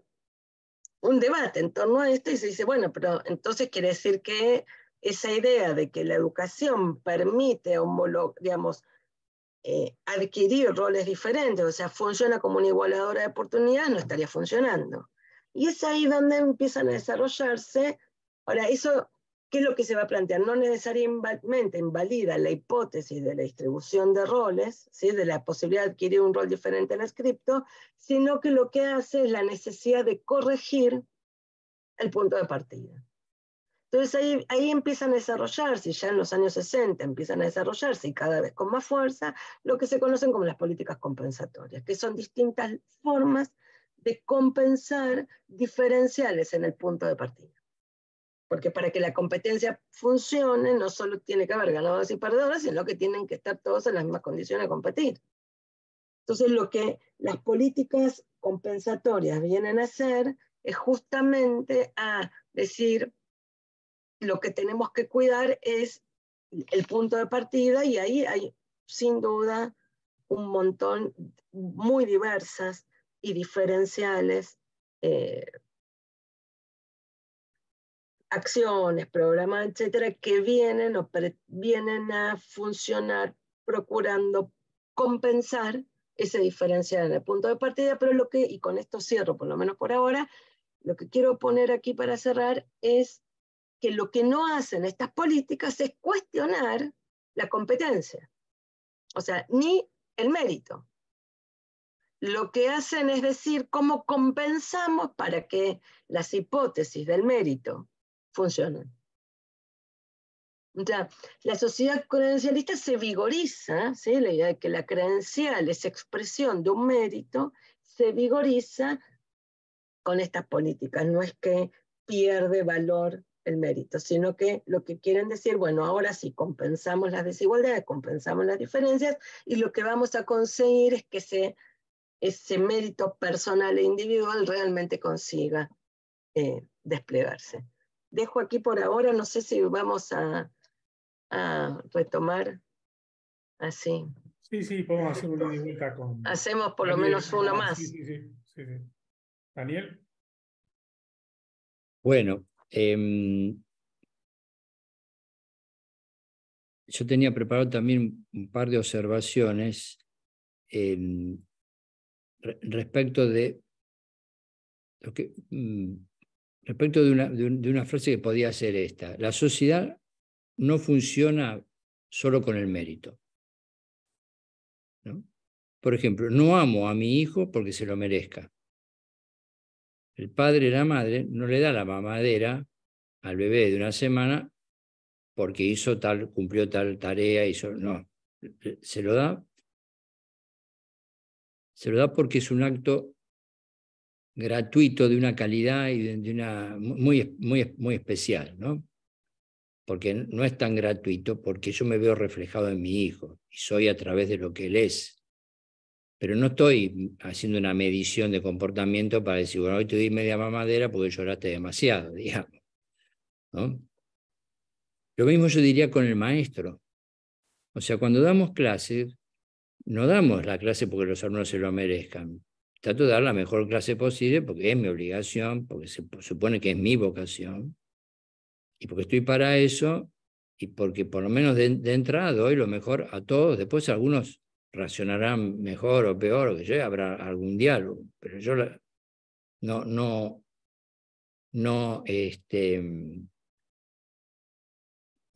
un debate en torno a esto y se dice, bueno, pero entonces quiere decir que esa idea de que la educación permite digamos, eh, adquirir roles diferentes, o sea, funciona como una igualadora de oportunidades, no estaría funcionando. Y es ahí donde empiezan a desarrollarse, ahora, eso ¿Qué es lo que se va a plantear? No necesariamente invalida la hipótesis de la distribución de roles, ¿sí? de la posibilidad de adquirir un rol diferente en el cripto, sino que lo que hace es la necesidad de corregir el punto de partida. Entonces ahí, ahí empiezan a desarrollarse, ya en los años 60 empiezan a desarrollarse y cada vez con más fuerza, lo que se conocen como las políticas compensatorias, que son distintas formas de compensar diferenciales en el punto de partida. Porque para que la competencia funcione, no solo tiene que haber ganadores y perdedores sino que tienen que estar todos en las mismas condiciones a competir. Entonces, lo que las políticas compensatorias vienen a hacer es justamente a decir, lo que tenemos que cuidar es el punto de partida y ahí hay, sin duda, un montón muy diversas y diferenciales eh, acciones, programas, etcétera, que vienen, o vienen a funcionar procurando compensar esa diferencia en el punto de partida, pero lo que, y con esto cierro, por lo menos por ahora, lo que quiero poner aquí para cerrar es que lo que no hacen estas políticas es cuestionar la competencia, o sea, ni el mérito. Lo que hacen es decir cómo compensamos para que las hipótesis del mérito funcionan. sea, la sociedad credencialista se vigoriza, ¿sí? la idea de que la credencial es expresión de un mérito, se vigoriza con estas políticas. No es que pierde valor el mérito, sino que lo que quieren decir, bueno, ahora sí compensamos las desigualdades, compensamos las diferencias y lo que vamos a conseguir es que ese, mérito personal e individual realmente consiga eh, desplegarse dejo aquí por ahora, no sé si vamos a, retomar así. Sí, sí, podemos hacer una con. Hacemos por lo menos uno ah, más. Sí, sí, sí. Daniel. Bueno, em, yo tenía preparado también un par de observaciones em, respecto de lo que mm, respecto de una, frase que podía ser esta, la sociedad no funciona solo con el mérito. Por ejemplo, no amo a mi hijo porque se lo merezca. El padre la madre no le da la mamadera al bebé de una semana porque hizo tal, cumplió tal tarea, hizo. No, se lo da. Se lo da porque es un acto gratuito, de una calidad y de, una muy, muy, muy especial, ¿no? Porque no es tan gratuito, porque yo me veo reflejado en mi hijo y soy a través de lo que él es. Pero no estoy haciendo una medición de comportamiento para decir, bueno, hoy te di media mamadera porque lloraste demasiado, digamos. Lo mismo yo diría con el maestro. O sea, cuando damos clases, no damos la clase porque los alumnos se lo merezcan trato de dar la mejor clase posible porque es mi obligación, porque se supone que es mi vocación, y porque estoy para eso, y porque por lo menos de, entrada doy lo mejor a todos, después algunos racionarán mejor o peor, o que yo, habrá algún diálogo, pero yo no, no, no, este,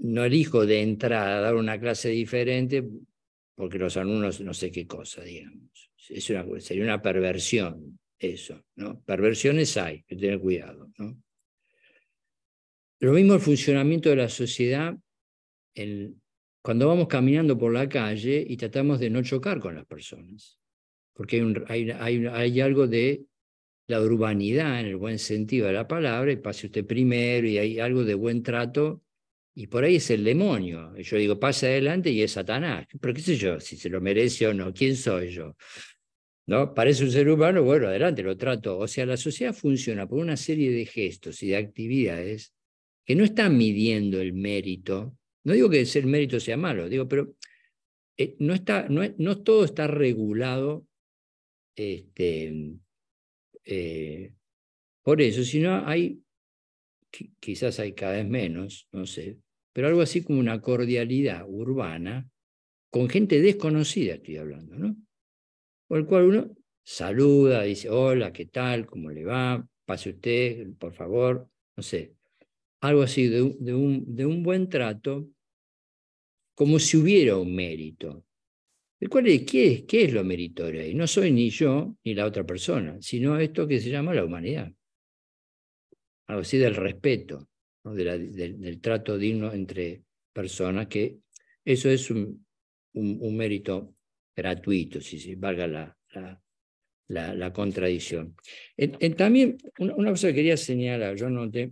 no elijo de entrada dar una clase diferente porque los alumnos no sé qué cosa, digamos una, sería una perversión eso, ¿no? Perversiones hay, hay que tener cuidado, ¿no? Lo mismo el funcionamiento de la sociedad cuando vamos caminando por la calle y tratamos de no chocar con las personas, porque hay, hay algo de la urbanidad en el buen sentido de la palabra, y pase usted primero y hay algo de buen trato, y por ahí es el demonio. Yo digo, pase adelante y es Satanás, pero qué sé yo, si se lo merece o no, ¿quién soy yo? ¿no? Parece un ser humano, bueno, adelante, lo trato. O sea, la sociedad funciona por una serie de gestos y de actividades que no están midiendo el mérito. No digo que el mérito sea malo, digo, pero eh, no, está, no, no, todo está regulado este, eh, por eso, sino hay, quizás hay cada vez menos, no sé, pero algo así como una cordialidad urbana con gente desconocida, estoy hablando, ¿no? con el cual uno saluda, dice, hola, ¿qué tal? ¿Cómo le va? Pase usted, por favor, no sé, algo así de un, de un, buen trato, como si hubiera un mérito. El cual es, ¿qué, es, ¿Qué es lo meritorio ahí? No soy ni yo ni la otra persona, sino esto que se llama la humanidad. Algo así del respeto, ¿no? del trato digno entre personas, que eso es un, un, un mérito gratuito, si se valga la, la, contradicción. también, una, cosa que quería señalar, yo noté,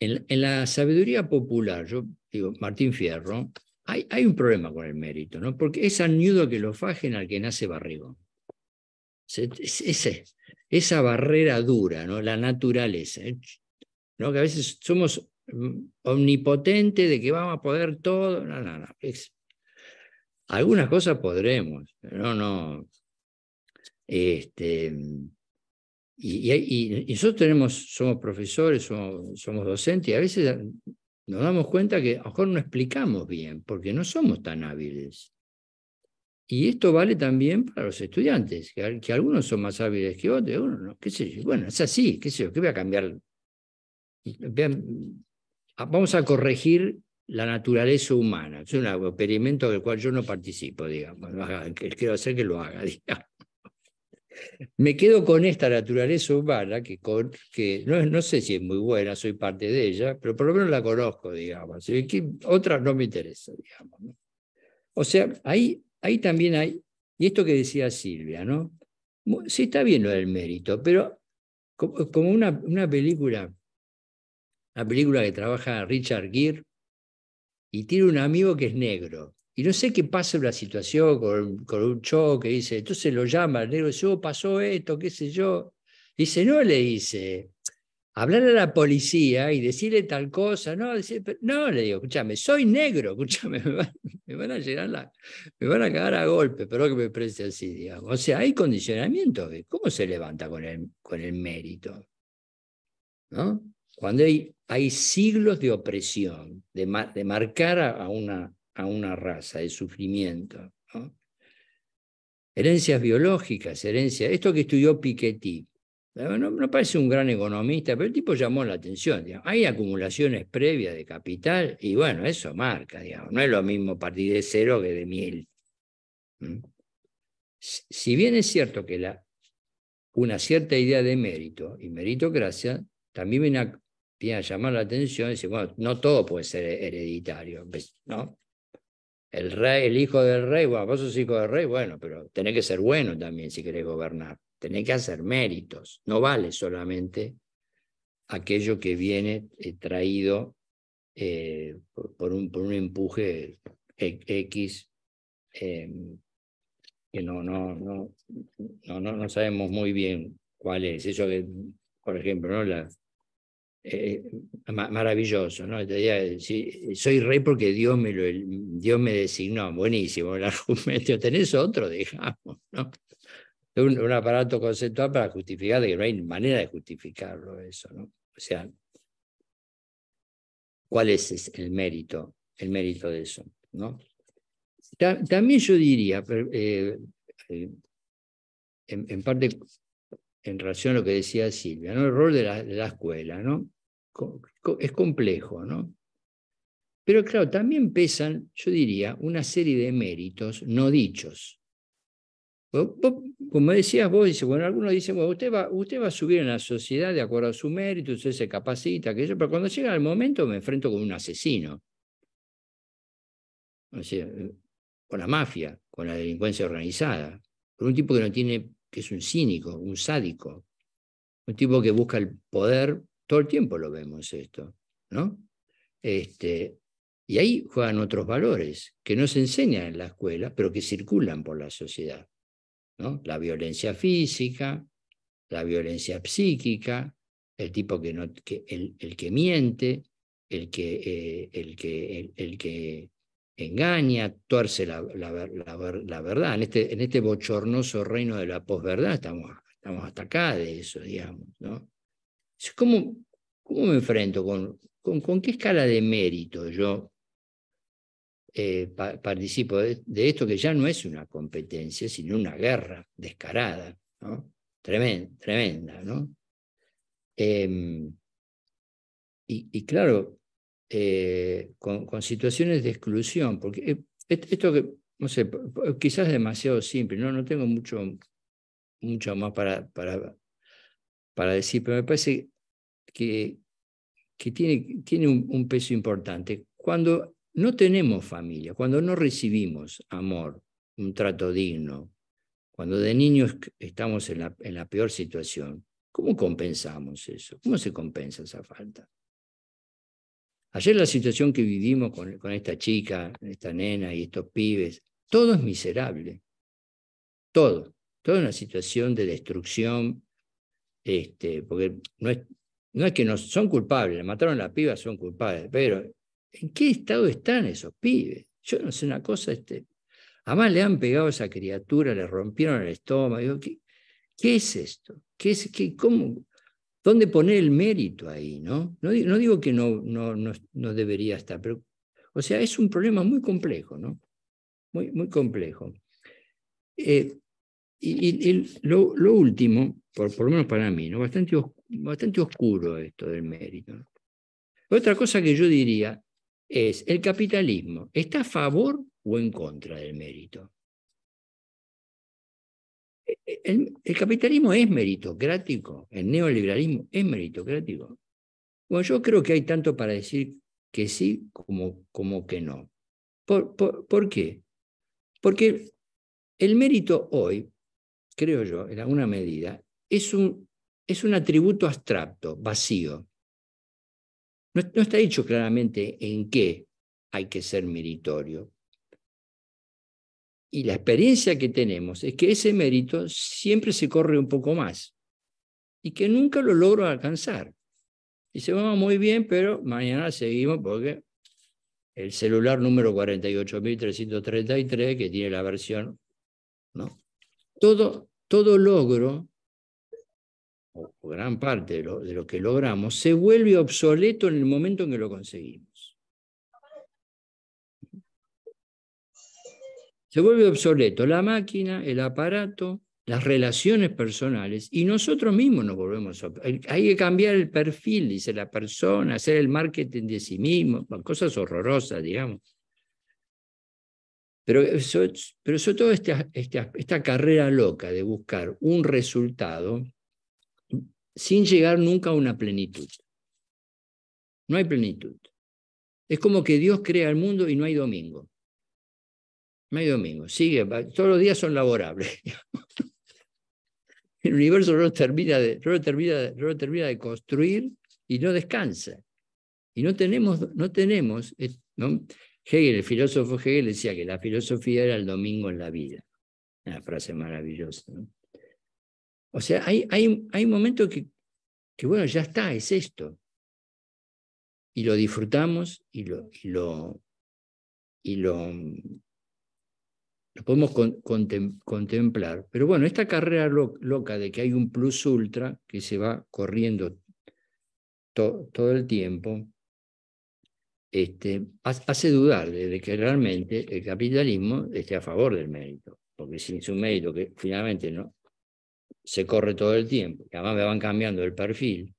en, la sabiduría popular, yo digo, Martín Fierro, hay, hay un problema con el mérito, ¿no? porque es nudo que lo fajen al que nace barrigón. esa barrera dura, ¿no? la naturaleza, ¿eh? ¿no? que a veces somos mm, omnipotentes de que vamos a poder todo, no, no, no. Algunas cosas podremos, pero no. Este, y, nosotros tenemos, somos profesores, somos, docentes, y a veces nos damos cuenta que a lo mejor no explicamos bien, porque no somos tan hábiles. Y esto vale también para los estudiantes, que, algunos son más hábiles que otros, no, qué sé yo. Bueno, es así, qué sé yo, ¿qué voy a cambiar? vamos a corregir la naturaleza humana. Es un experimento del cual yo no participo, digamos. Quiero hacer que lo haga, Me quedo con esta naturaleza humana que, con, que no, no, sé si es muy buena, soy parte de ella, pero por lo menos la conozco, digamos. Otra otras no me interesa digamos. O sea, ahí, ahí también hay, y esto que decía Silvia, ¿no? Sí, está bien lo del mérito, pero como, una, una película, la película que trabaja Richard Gere, y tiene un amigo que es negro. Y no sé qué pasa en la situación con, con un choque, dice, entonces lo llama el negro, dice, oh, pasó esto, qué sé yo. Dice, no, le dice, hablar a la policía y decirle tal cosa, no, no, le digo, escúchame, soy negro, escúchame, me van, a llegar me van a cagar a golpe, pero que me preste así, digamos. O sea, hay condicionamiento, ¿cómo se levanta con el, con el mérito? ¿No? Cuando hay, siglos de opresión, de, marcar a una, a una raza, de sufrimiento. Herencias biológicas, herencias. Esto que estudió Piketty, eh, no, parece un gran economista, pero el tipo llamó la atención. Hay acumulaciones previas de capital y bueno, eso marca, digamos. No es lo mismo partir de cero que de mil. Si bien es cierto que la, una cierta idea de mérito y meritocracia también viene llamar la atención y decir, bueno, no todo puede ser hereditario, ¿no? El rey, el hijo del rey, bueno, vos sos hijo del rey, bueno, pero tenés que ser bueno también si querés gobernar. Tenés que hacer méritos. No vale solamente aquello que viene eh, traído eh, por, un, por un empuje X em, que no, no, no, no, no sabemos muy bien cuál es. Eso que, por ejemplo, ¿no? La, eh, maravilloso, ¿no? soy rey porque Dios me, lo, Dios me designó, buenísimo el argumento, tenés otro, digamos, ¿no? Un, aparato conceptual para justificar de que no hay manera de justificarlo eso, ¿no? O sea, ¿cuál es el mérito, el mérito de eso, ¿no? también yo diría, eh, eh, en parte en relación a lo que decía Silvia, ¿no? el rol de la, escuela, ¿no? es complejo, ¿no? Pero claro, también pesan, yo diría, una serie de méritos no dichos. como decías vos, dice, bueno, algunos dicen, bueno, usted va, usted va a subir en la sociedad de acuerdo a su mérito, usted se capacita, que pero cuando llega el momento me enfrento con un asesino. Eh, con la mafia, con la delincuencia organizada, con un tipo que no tiene que es un cínico, un sádico, un tipo que busca el poder, todo el tiempo lo vemos esto, ¿no? Este, y ahí juegan otros valores que no se enseñan en la escuela, pero que circulan por la sociedad, ¿no? La violencia física, la violencia psíquica, el tipo que no, que, el, que miente, el que, eh, el que, el que engaña, tuerce la, verdad. Este, en este, bochornoso reino de la posverdad estamos, hasta acá de eso, digamos. ¿Cómo, me enfrento? ¿Con, qué escala de mérito yo eh, participo de, esto que ya no es una competencia, sino una guerra descarada, Tremenda, tremenda, ¿no? Em, y claro, eh, con, situaciones de exclusión, porque eh, esto no sé, quizás es demasiado simple, no, no tengo mucho, mucho más para, para, para decir, pero me parece que, que tiene, tiene un, peso importante. Cuando no tenemos familia, cuando no recibimos amor, un trato digno, cuando de niños estamos la, en la peor situación, ¿cómo compensamos eso? ¿Cómo se compensa esa falta? Ayer la situación que vivimos con, esta chica, esta nena y estos pibes, todo es miserable. Todo. Toda una situación de destrucción, este, porque no es, no es que no son culpables, le mataron a la piba, son culpables, pero ¿en qué estado están esos pibes? Yo no sé una cosa, este, además le han pegado a esa criatura, le rompieron el estómago, ¿qué, es esto? ¿Qué es, qué, cómo, ¿Dónde poner el mérito ahí? No, no, digo que no, no, no, debería estar, pero, o sea, es un problema muy complejo, ¿no? Muy, muy complejo. Eh, y, lo, último, por, lo menos para mí, ¿no? bastante, bastante oscuro esto del mérito. Otra cosa que yo diría es, ¿el capitalismo está a favor o en contra del mérito? Eh, el, capitalismo es meritocrático, el neoliberalismo es meritocrático. Bueno, yo creo que hay tanto para decir que sí como, como que no. ¿Por, qué? Porque el mérito hoy, creo yo, en alguna medida, es un, es un atributo abstracto, vacío. No, no está dicho claramente en qué hay que ser meritorio. Y la experiencia que tenemos es que ese mérito siempre se corre un poco más y que nunca lo logro alcanzar. Y se va muy bien, pero mañana seguimos porque el celular número 48.333 que tiene la versión, ¿no? Todo, todo logro, o gran parte lo, de lo que logramos, se vuelve obsoleto en el momento en que lo conseguimos. Se vuelve obsoleto la máquina, el aparato, las relaciones personales y nosotros mismos nos volvemos Hay que cambiar el perfil, dice la persona, hacer el marketing de sí mismo, cosas horrorosas, digamos. Pero, eso, pero toda todo este, este, esta carrera loca de buscar un resultado sin llegar nunca a una plenitud. No hay plenitud. Es como que Dios crea el mundo y no hay domingo medio domingo, sigue, todos los días son laborables. El universo no termina, de, termina, de construir y no descansa. Y no tenemos, no tenemos, eh, Hegel, el filósofo Hegel decía que la filosofía era el domingo en la vida. Una frase maravillosa. O sea, hay, hay, hay momentos que, que, bueno, ya está, es esto. Y lo disfrutamos y lo, lo, y lo lo podemos contemplar. Pero bueno, esta carrera loca de que hay un plus ultra que se va corriendo todo el tiempo, este, hace dudar de, que realmente el capitalismo esté a favor del mérito, porque si sin su mérito, que finalmente no se corre todo el tiempo, y además me van cambiando el perfil.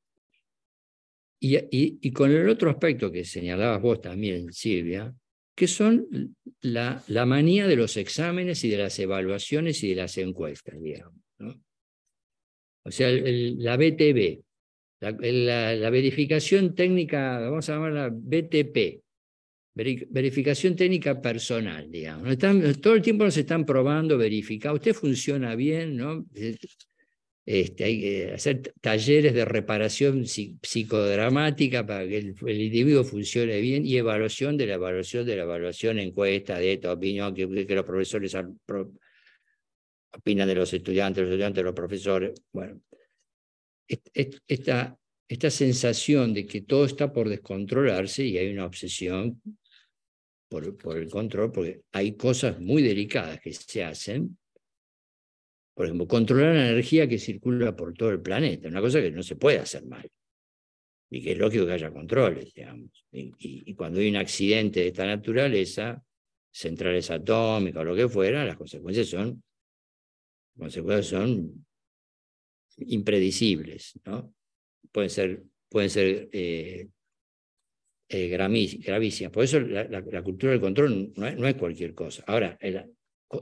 y con el otro aspecto que señalabas vos también, Silvia, que son la, la, manía de los exámenes y de las evaluaciones y de las encuestas, digamos. ¿no? O sea, la BTB, la, verificación técnica, vamos a llamarla BTP, verificación técnica personal, digamos. Están, todo el tiempo nos están probando, verificando, usted funciona bien, ¿no? Este, hay que hacer talleres de reparación psicodramática para que el, individuo funcione bien y evaluación de la evaluación de la evaluación, encuesta de esta opinión que, los profesores opinan de los estudiantes, los estudiantes de los profesores. Bueno, esta, sensación de que todo está por descontrolarse y hay una obsesión por el control, porque hay cosas muy delicadas que se hacen por ejemplo, controlar la energía que circula por todo el planeta, una cosa que no se puede hacer mal. Y que es lógico que haya controles, digamos. Y, cuando hay un accidente de esta naturaleza, centrales atómicas o lo que fuera, las consecuencias son, consecuencias son impredecibles, ¿no? Pueden ser, pueden ser eh, eh, gravísimas. Por eso la, cultura del control no es, no es cualquier cosa. Ahora, el,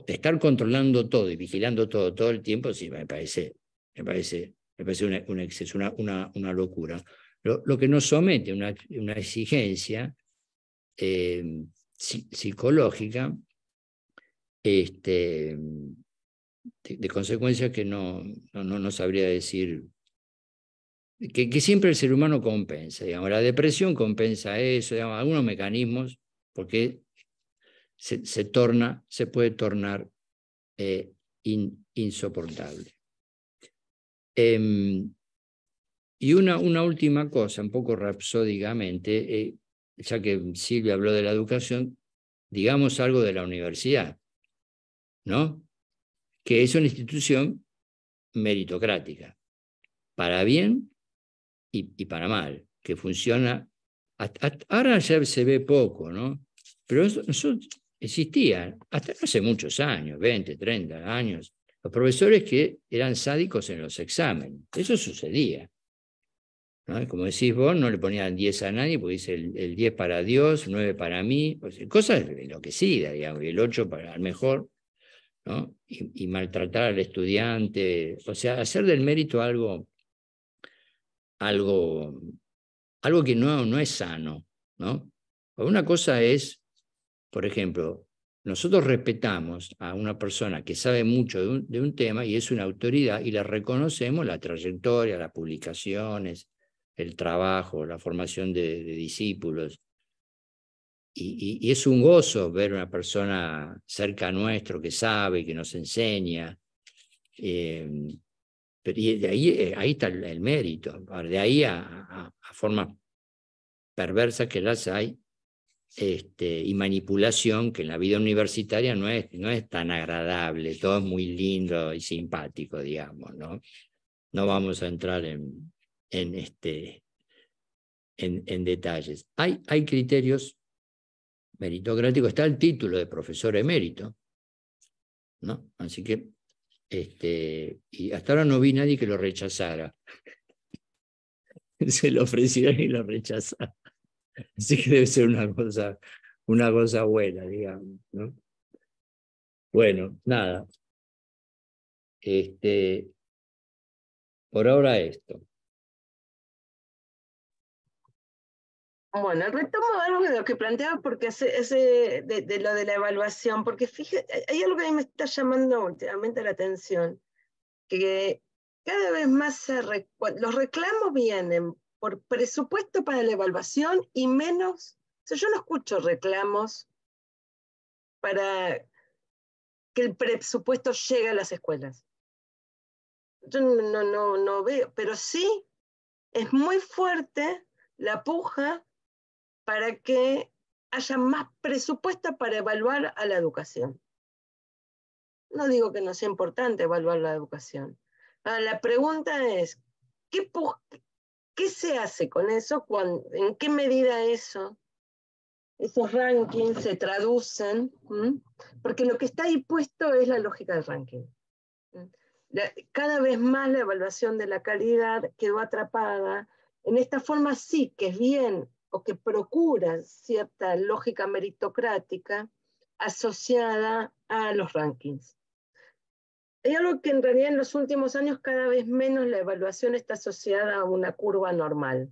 estar controlando todo y vigilando todo todo el tiempo, sí, me parece, me parece, me parece un, exceso, una, una, locura. Lo, que nos somete a una, una, exigencia eh, psicológica este, de, consecuencias que no, no, sabría decir, que, siempre el ser humano compensa. Digamos, la depresión compensa eso, digamos, algunos mecanismos, porque se, torna, se puede tornar eh, insoportable. Em, y una, una, última cosa, un poco rapsódicamente, eh, ya que Silvia habló de la educación, digamos algo de la universidad, ¿no? Que es una institución meritocrática, para bien y, para mal, que funciona. ahora ya se ve poco, ¿no? Pero eso... Existían, hasta hace muchos años, 20, 30 años, los profesores que eran sádicos en los exámenes. Eso sucedía. Como decís vos, no le ponían 10 a nadie, porque dice el, 10 para Dios, 9 para mí, pues, cosas enloquecidas, digamos, y el 8 para el mejor, ¿no? Y, maltratar al estudiante, o sea, hacer del mérito algo, algo, algo que no, no es sano, ¿no? Una cosa es por ejemplo, nosotros respetamos a una persona que sabe mucho de un, tema y es una autoridad y la reconocemos la trayectoria, las publicaciones, el trabajo, la formación de, discípulos. Y, es un gozo ver una persona cerca nuestro que sabe, que nos enseña. Eh, pero y de ahí, eh, ahí está el, mérito. De ahí a, a formas perversas que las hay, este, y manipulación que en la vida universitaria no es, no es tan agradable, todo es muy lindo y simpático, digamos, ¿no? No vamos a entrar en, en, este, en, detalles. Hay, hay criterios meritocráticos, está el título de profesor emérito, ¿no? Así que, este, y hasta ahora no vi nadie que lo rechazara. Se lo ofrecieron y lo rechazaron. Así que debe ser una cosa, una cosa buena, digamos, ¿no? Bueno, nada. Este, por ahora esto. Bueno, retomo algo de lo que planteaba, porque hace, ese, de, lo de la evaluación, porque fíjate, hay algo que a mí me está llamando últimamente la atención, que cada vez más los reclamos vienen por presupuesto para la evaluación y menos, yo no escucho reclamos para que el presupuesto llegue a las escuelas. Yo no, no, no veo, pero sí es muy fuerte la puja para que haya más presupuesto para evaluar a la educación. No digo que no sea importante evaluar la educación. Ah, la pregunta es, ¿qué, puja...? ¿Qué se hace con eso? ¿En qué medida eso, esos rankings se traducen? Porque lo que está ahí puesto es la lógica del ranking. cada vez más la evaluación de la calidad quedó atrapada en esta forma sí que es bien o que procura cierta lógica meritocrática asociada a los rankings. Hay algo que en realidad en los últimos años cada vez menos la evaluación está asociada a una curva normal.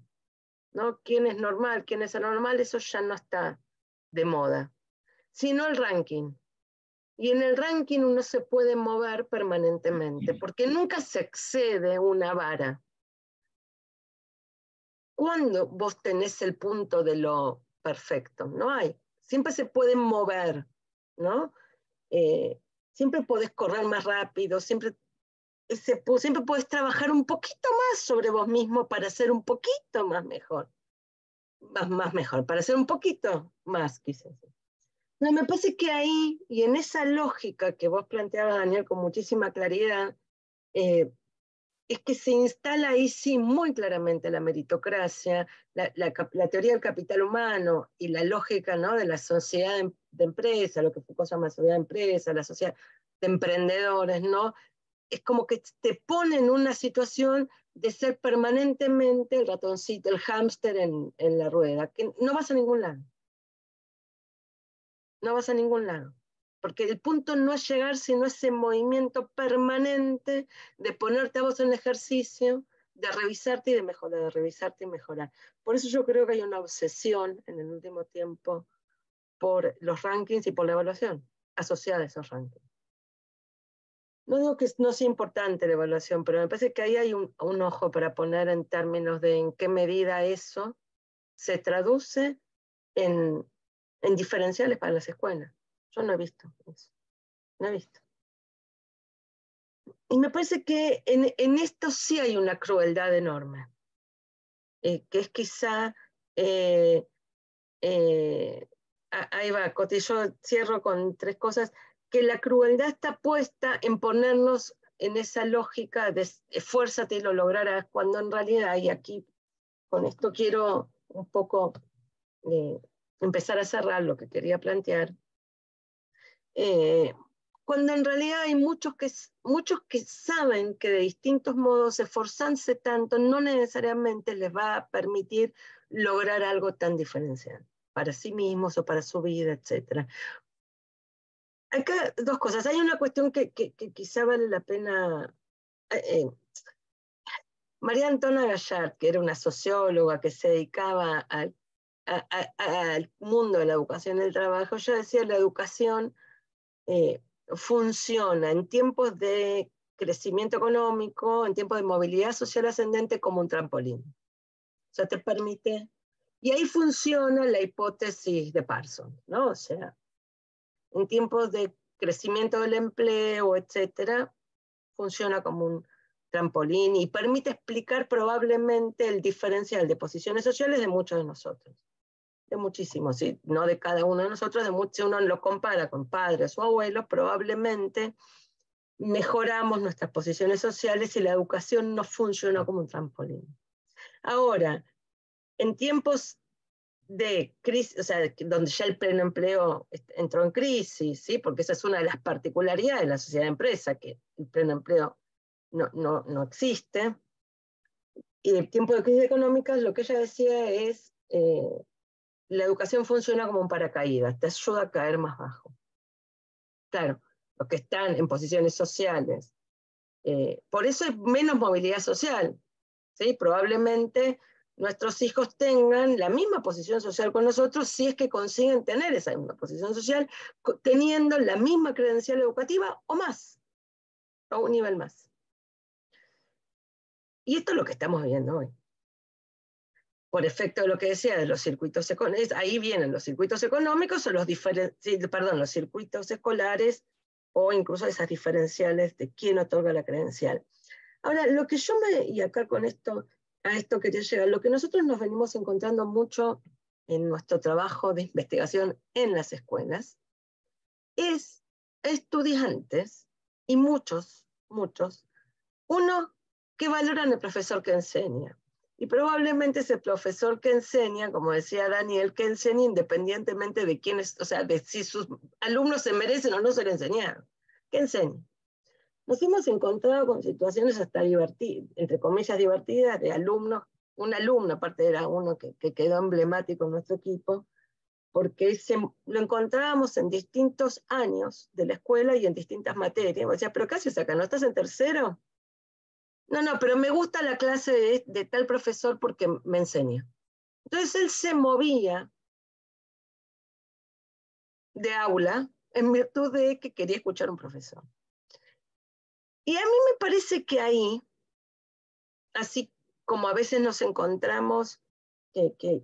¿no? ¿Quién es normal? ¿Quién es anormal? Eso ya no está de moda, sino el ranking. Y en el ranking uno se puede mover permanentemente, porque nunca se excede una vara. ¿Cuándo vos tenés el punto de lo perfecto? No hay. Siempre se puede mover, ¿no? Eh, siempre podés correr más rápido, siempre, eh, siempre podés trabajar un poquito más sobre vos mismo para ser un poquito más mejor. Más, más mejor, para ser un poquito más, quizás. No, me parece que ahí, y en esa lógica que vos planteabas, Daniel, con muchísima claridad, eh, es que se instala ahí sí muy claramente la meritocracia, la, teoría del capital humano y la lógica ¿no? de la sociedad em, de, empresa, lo que Foucault llama sociedad de empresa, la sociedad de emprendedores, ¿no? Es como que te pone en una situación de ser permanentemente el ratoncito, el hámster en, en la rueda, que no vas a ningún lado. No vas a ningún lado. Porque el punto no es llegar sino ese movimiento permanente de ponerte a vos en ejercicio, de revisarte y de mejorar, de revisarte y mejorar. Por eso yo creo que hay una obsesión en el último tiempo por los rankings y por la evaluación asociada a esos rankings. No digo que no sea importante la evaluación, pero me parece que ahí hay un, ojo para poner en términos de en qué medida eso se traduce en, en diferenciales para las escuelas. Yo no he visto eso. No he visto. Y me parece que en, esto sí hay una crueldad enorme, eh, que es quizá, eh, eh, ahí va, cotillo yo cierro con tres cosas, que la crueldad está puesta en ponernos en esa lógica de esfuérzate y lo lograrás, cuando en realidad, y aquí con esto quiero un poco empezar a cerrar lo que quería plantear, eh, cuando en realidad hay muchos que, muchos que saben que de distintos modos, esforzarse tanto, no necesariamente les va a permitir lograr algo tan diferencial para sí mismos o para su vida, etc. Acá dos cosas. Hay una cuestión que, quizá vale la pena eh, eh, María Antona Gallard, que era una socióloga que se dedicaba al, al, mundo de la educación y el trabajo, ya decía la educación eh, funciona en tiempos de crecimiento económico, en tiempos de movilidad social ascendente como un trampolín. O sea, te permite... Y ahí funciona la hipótesis de Parsons, ¿no? O sea, en tiempos de crecimiento del empleo, etcétera, funciona como un trampolín y permite explicar probablemente el diferencial de posiciones sociales de muchos de nosotros muchísimo, no de cada uno de nosotros, de muchos uno lo compara con padres o abuelos, probablemente mejoramos nuestras posiciones sociales y la educación no funcionó como un trampolín. Ahora, en tiempos de crisis, o sea, donde ya el pleno empleo entró en crisis, ¿sí? porque esa es una de las particularidades de la sociedad de empresa, que el pleno empleo no, no, no existe. Y en tiempos de crisis económicas, lo que ella decía es, eh, la educación funciona como un paracaídas, te ayuda a caer más bajo. Claro, los que están en posiciones sociales. Eh, por eso es menos movilidad social. ¿sí? Probablemente nuestros hijos tengan la misma posición social con nosotros si es que consiguen tener esa misma posición social, teniendo la misma credencial educativa o más, o un nivel más. Y esto es lo que estamos viendo hoy por efecto de lo que decía de los circuitos económicos, ahí vienen los circuitos económicos o los, perdón, los circuitos escolares o incluso esas diferenciales de quién otorga la credencial. Ahora, lo que yo me, y acá con esto, a esto que te llegar, lo que nosotros nos venimos encontrando mucho en nuestro trabajo de investigación en las escuelas, es estudiantes, y muchos, muchos, uno, que valoran al profesor que enseña, y probablemente ese profesor que enseña, como decía Daniel, que enseña independientemente de quién es, o sea, de si sus alumnos se merecen o no ser enseñados, que enseña. Nos hemos encontrado con situaciones hasta divertidas, entre comillas divertidas, de alumnos, un alumno, aparte era uno que, quedó emblemático en nuestro equipo, porque se, lo encontrábamos en distintos años de la escuela y en distintas materias. O sea, pero ¿qué haces acá? ¿No estás en tercero? No, no, pero me gusta la clase de, tal profesor porque me enseña. Entonces él se movía de aula en virtud de que quería escuchar a un profesor. Y a mí me parece que ahí, así como a veces nos encontramos, que,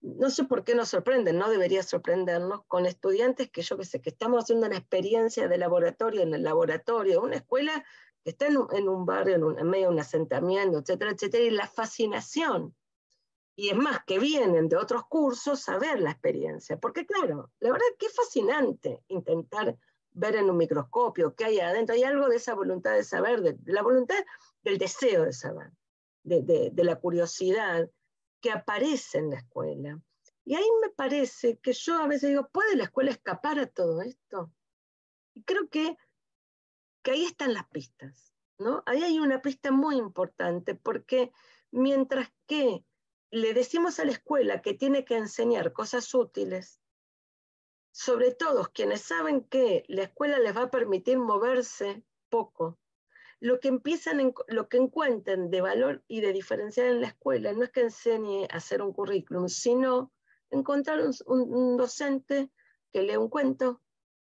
no sé por qué nos sorprenden, no debería sorprendernos, con estudiantes que yo que sé, que estamos haciendo una experiencia de laboratorio en el laboratorio, una escuela está en un, barrio, en, medio de un asentamiento, etcétera, etcétera, y la fascinación. Y es más, que vienen de otros cursos a ver la experiencia, porque claro, la verdad que es fascinante intentar ver en un microscopio qué hay adentro, hay algo de esa voluntad de saber, de, la voluntad del deseo de saber, de la curiosidad que aparece en la escuela. Y ahí me parece que yo a veces digo, ¿puede la escuela escapar a todo esto? Y creo que ahí están las pistas, ¿no? Ahí hay una pista muy importante porque mientras que le decimos a la escuela que tiene que enseñar cosas útiles, sobre todo quienes saben que la escuela les va a permitir moverse poco, lo que empiezan, lo que encuentren de valor y de diferencial en la escuela no es que enseñe a hacer un currículum, sino encontrar un, docente que lea un cuento,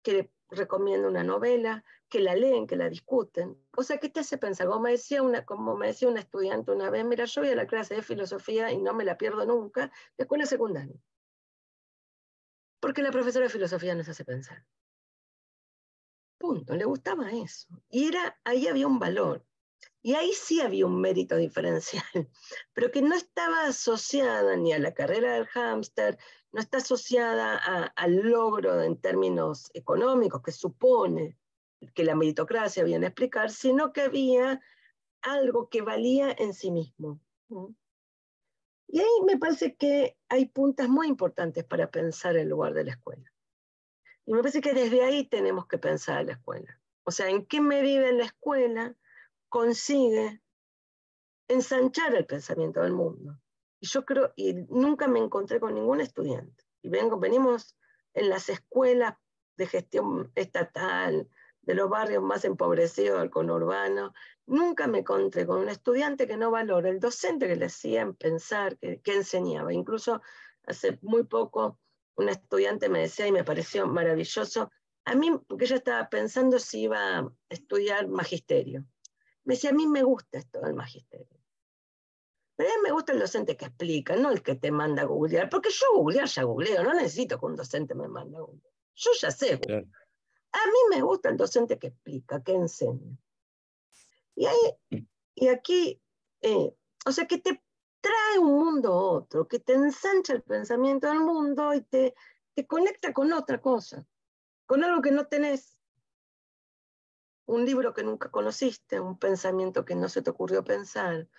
que le recomienda una novela, que la leen, que la discuten. O sea, que te hace pensar? Como me, decía una, como me decía una estudiante una vez, mira, yo voy a la clase de filosofía y no me la pierdo nunca, de escuela secundaria. Porque la profesora de filosofía nos hace pensar. Punto, le gustaba eso. Y era, ahí había un valor. Y ahí sí había un mérito diferencial, pero que no estaba asociada ni a la carrera del hámster, no está asociada al logro en términos económicos que supone que la meritocracia viene a explicar, sino que había algo que valía en sí mismo. Y ahí me parece que hay puntas muy importantes para pensar el lugar de la escuela. Y me parece que desde ahí tenemos que pensar la escuela. O sea, ¿en qué medida la escuela consigue ensanchar el pensamiento del mundo? Y yo creo, y nunca me encontré con ningún estudiante. Y vengo, venimos en las escuelas de gestión estatal, de los barrios más empobrecidos del conurbano. Nunca me encontré con un estudiante que no valora el docente que le hacían pensar, que, enseñaba. Incluso hace muy poco un estudiante me decía y me pareció maravilloso, a mí, porque yo estaba pensando si iba a estudiar magisterio. Me decía, a mí me gusta esto del magisterio. Pero a mí me gusta el docente que explica, no el que te manda a googlear, porque yo googlear ya googleo, no necesito que un docente me manda a googlear. Yo ya sé. Googlear. A mí me gusta el docente que explica, que enseña. Y, mm. y aquí, eh, o sea, que te trae un mundo a otro, que te ensancha el pensamiento del mundo y te, te conecta con otra cosa, con algo que no tenés. Un libro que nunca conociste, un pensamiento que no se te ocurrió pensar,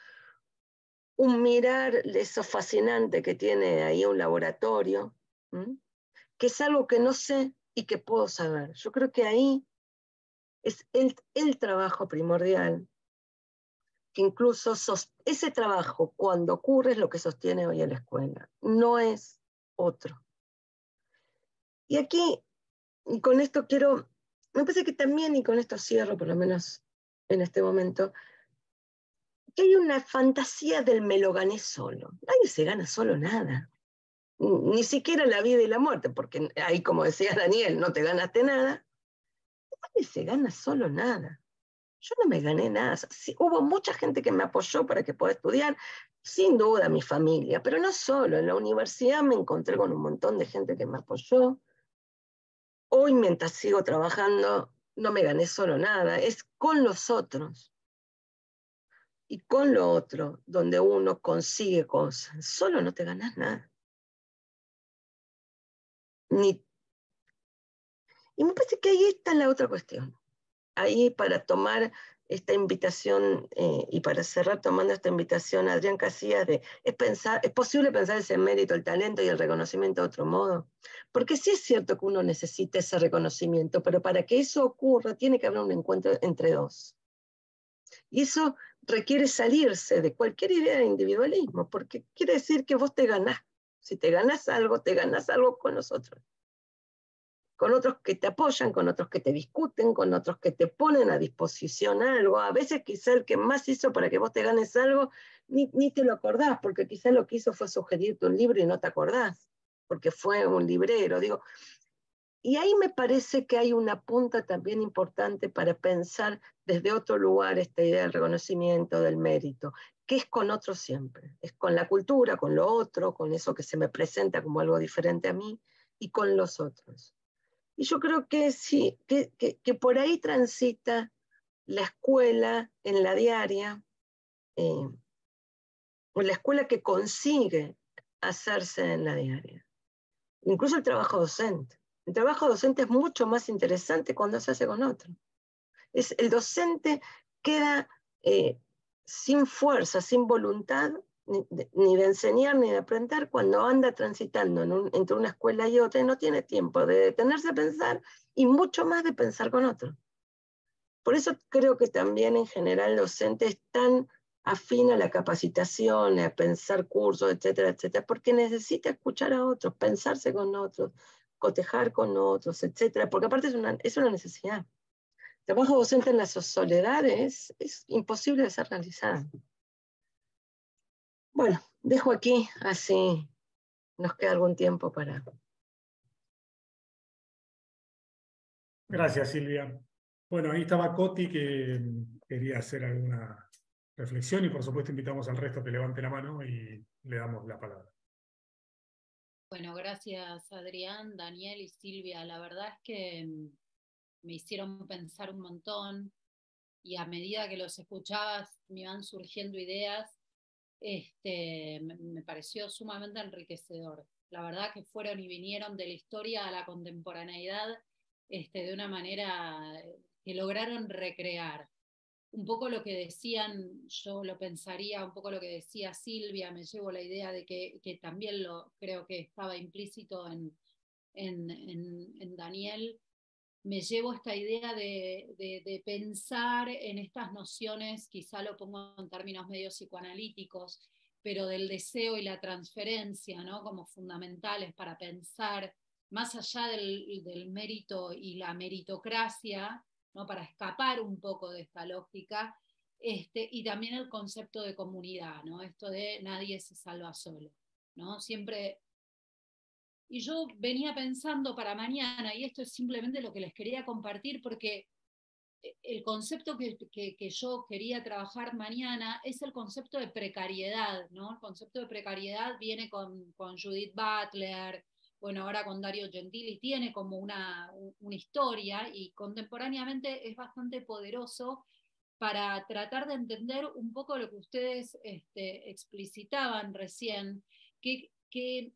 un mirar de eso fascinante que tiene ahí un laboratorio, que es algo que no sé, y que puedo saber. Yo creo que ahí es el, trabajo primordial, que incluso ese trabajo cuando ocurre es lo que sostiene hoy en la escuela, no es otro. Y aquí, con esto quiero, me parece que también, y con esto cierro por lo menos en este momento, que hay una fantasía del me lo gané solo. Nadie se gana solo nada ni siquiera la vida y la muerte, porque ahí, como decía Daniel, no te ganaste nada, nadie se gana solo nada. Yo no me gané nada. hubo mucha gente que me apoyó para que pueda estudiar, sin duda mi familia, pero no solo. En la universidad me encontré con un montón de gente que me apoyó. Hoy, mientras sigo trabajando, no me gané solo nada, es con los otros y con lo otro donde uno consigue cosas. Solo no te ganas nada. Y me parece que ahí está la otra cuestión. Ahí para tomar esta invitación eh, y para cerrar tomando esta invitación Adrián Casillas de ¿es, pensar, es posible pensar ese mérito, el talento y el reconocimiento de otro modo. Porque sí es cierto que uno necesita ese reconocimiento, pero para que eso ocurra tiene que haber un encuentro entre dos. Y eso requiere salirse de cualquier idea de individualismo, porque quiere decir que vos te ganás si te ganas algo, te ganas algo con nosotros. Con otros que te apoyan, con otros que te discuten, con otros que te ponen a disposición algo. A veces quizá el que más hizo para que vos te ganes algo, ni, te lo acordás, porque quizá lo que hizo fue sugerirte un libro y no te acordás, porque fue un librero. Digo, y ahí me parece que hay una punta también importante para pensar desde otro lugar esta idea del reconocimiento, del mérito, que es con otro siempre, es con la cultura, con lo otro, con eso que se me presenta como algo diferente a mí y con los otros. Y yo creo que sí, que, por ahí transita la escuela en la diaria, eh, o la escuela que consigue hacerse en la diaria, incluso el trabajo docente. El trabajo docente es mucho más interesante cuando se hace con otro. Es, el docente queda eh, sin fuerza, sin voluntad ni de, enseñar ni de aprender cuando anda transitando entre una escuela y otra y no tiene tiempo de detenerse a pensar y mucho más de pensar con otro. Por eso creo que también en general los docente están afín a la capacitación, a pensar cursos, etcétera, etcétera, porque necesita escuchar a otros, pensarse con otros, cotejar con otros, etcétera, porque aparte es una, es una necesidad. El trabajo docente en las soledades es imposible de ser realizado. Bueno, dejo aquí, así nos queda algún tiempo para. Gracias, Silvia. Bueno, ahí estaba Coti que quería hacer alguna reflexión y por supuesto invitamos al resto que levante la mano y le damos la palabra. Bueno, gracias Adrián, Daniel y Silvia. La verdad es que mm, me hicieron pensar un montón y a medida que los escuchabas me iban surgiendo ideas. Este, me pareció sumamente enriquecedor. La verdad que fueron y vinieron de la historia a la contemporaneidad este, de una manera eh, que lograron recrear un poco lo que decían, yo lo pensaría, un poco lo que decía Silvia, me llevo la idea de que, también lo creo que estaba implícito en, en, Daniel, me llevo esta idea de, pensar en estas nociones, quizá lo pongo en términos medio psicoanalíticos, pero del deseo y la transferencia, ¿no? Como fundamentales para pensar más allá del, del mérito y la meritocracia, para escapar un poco de esta lógica, este, y también el concepto de comunidad, ¿no? esto de nadie se salva solo. ¿no? Siempre y yo venía pensando para mañana, y esto es simplemente lo que les quería compartir, porque eh, el concepto que, yo quería trabajar mañana es el concepto de precariedad, ¿no? El concepto de precariedad viene con Judith Butler, bueno, ahora con Dario Gentili tiene como una, historia y contemporáneamente es bastante poderoso para tratar de entender un poco lo que ustedes este, explicitaban recién, que, que,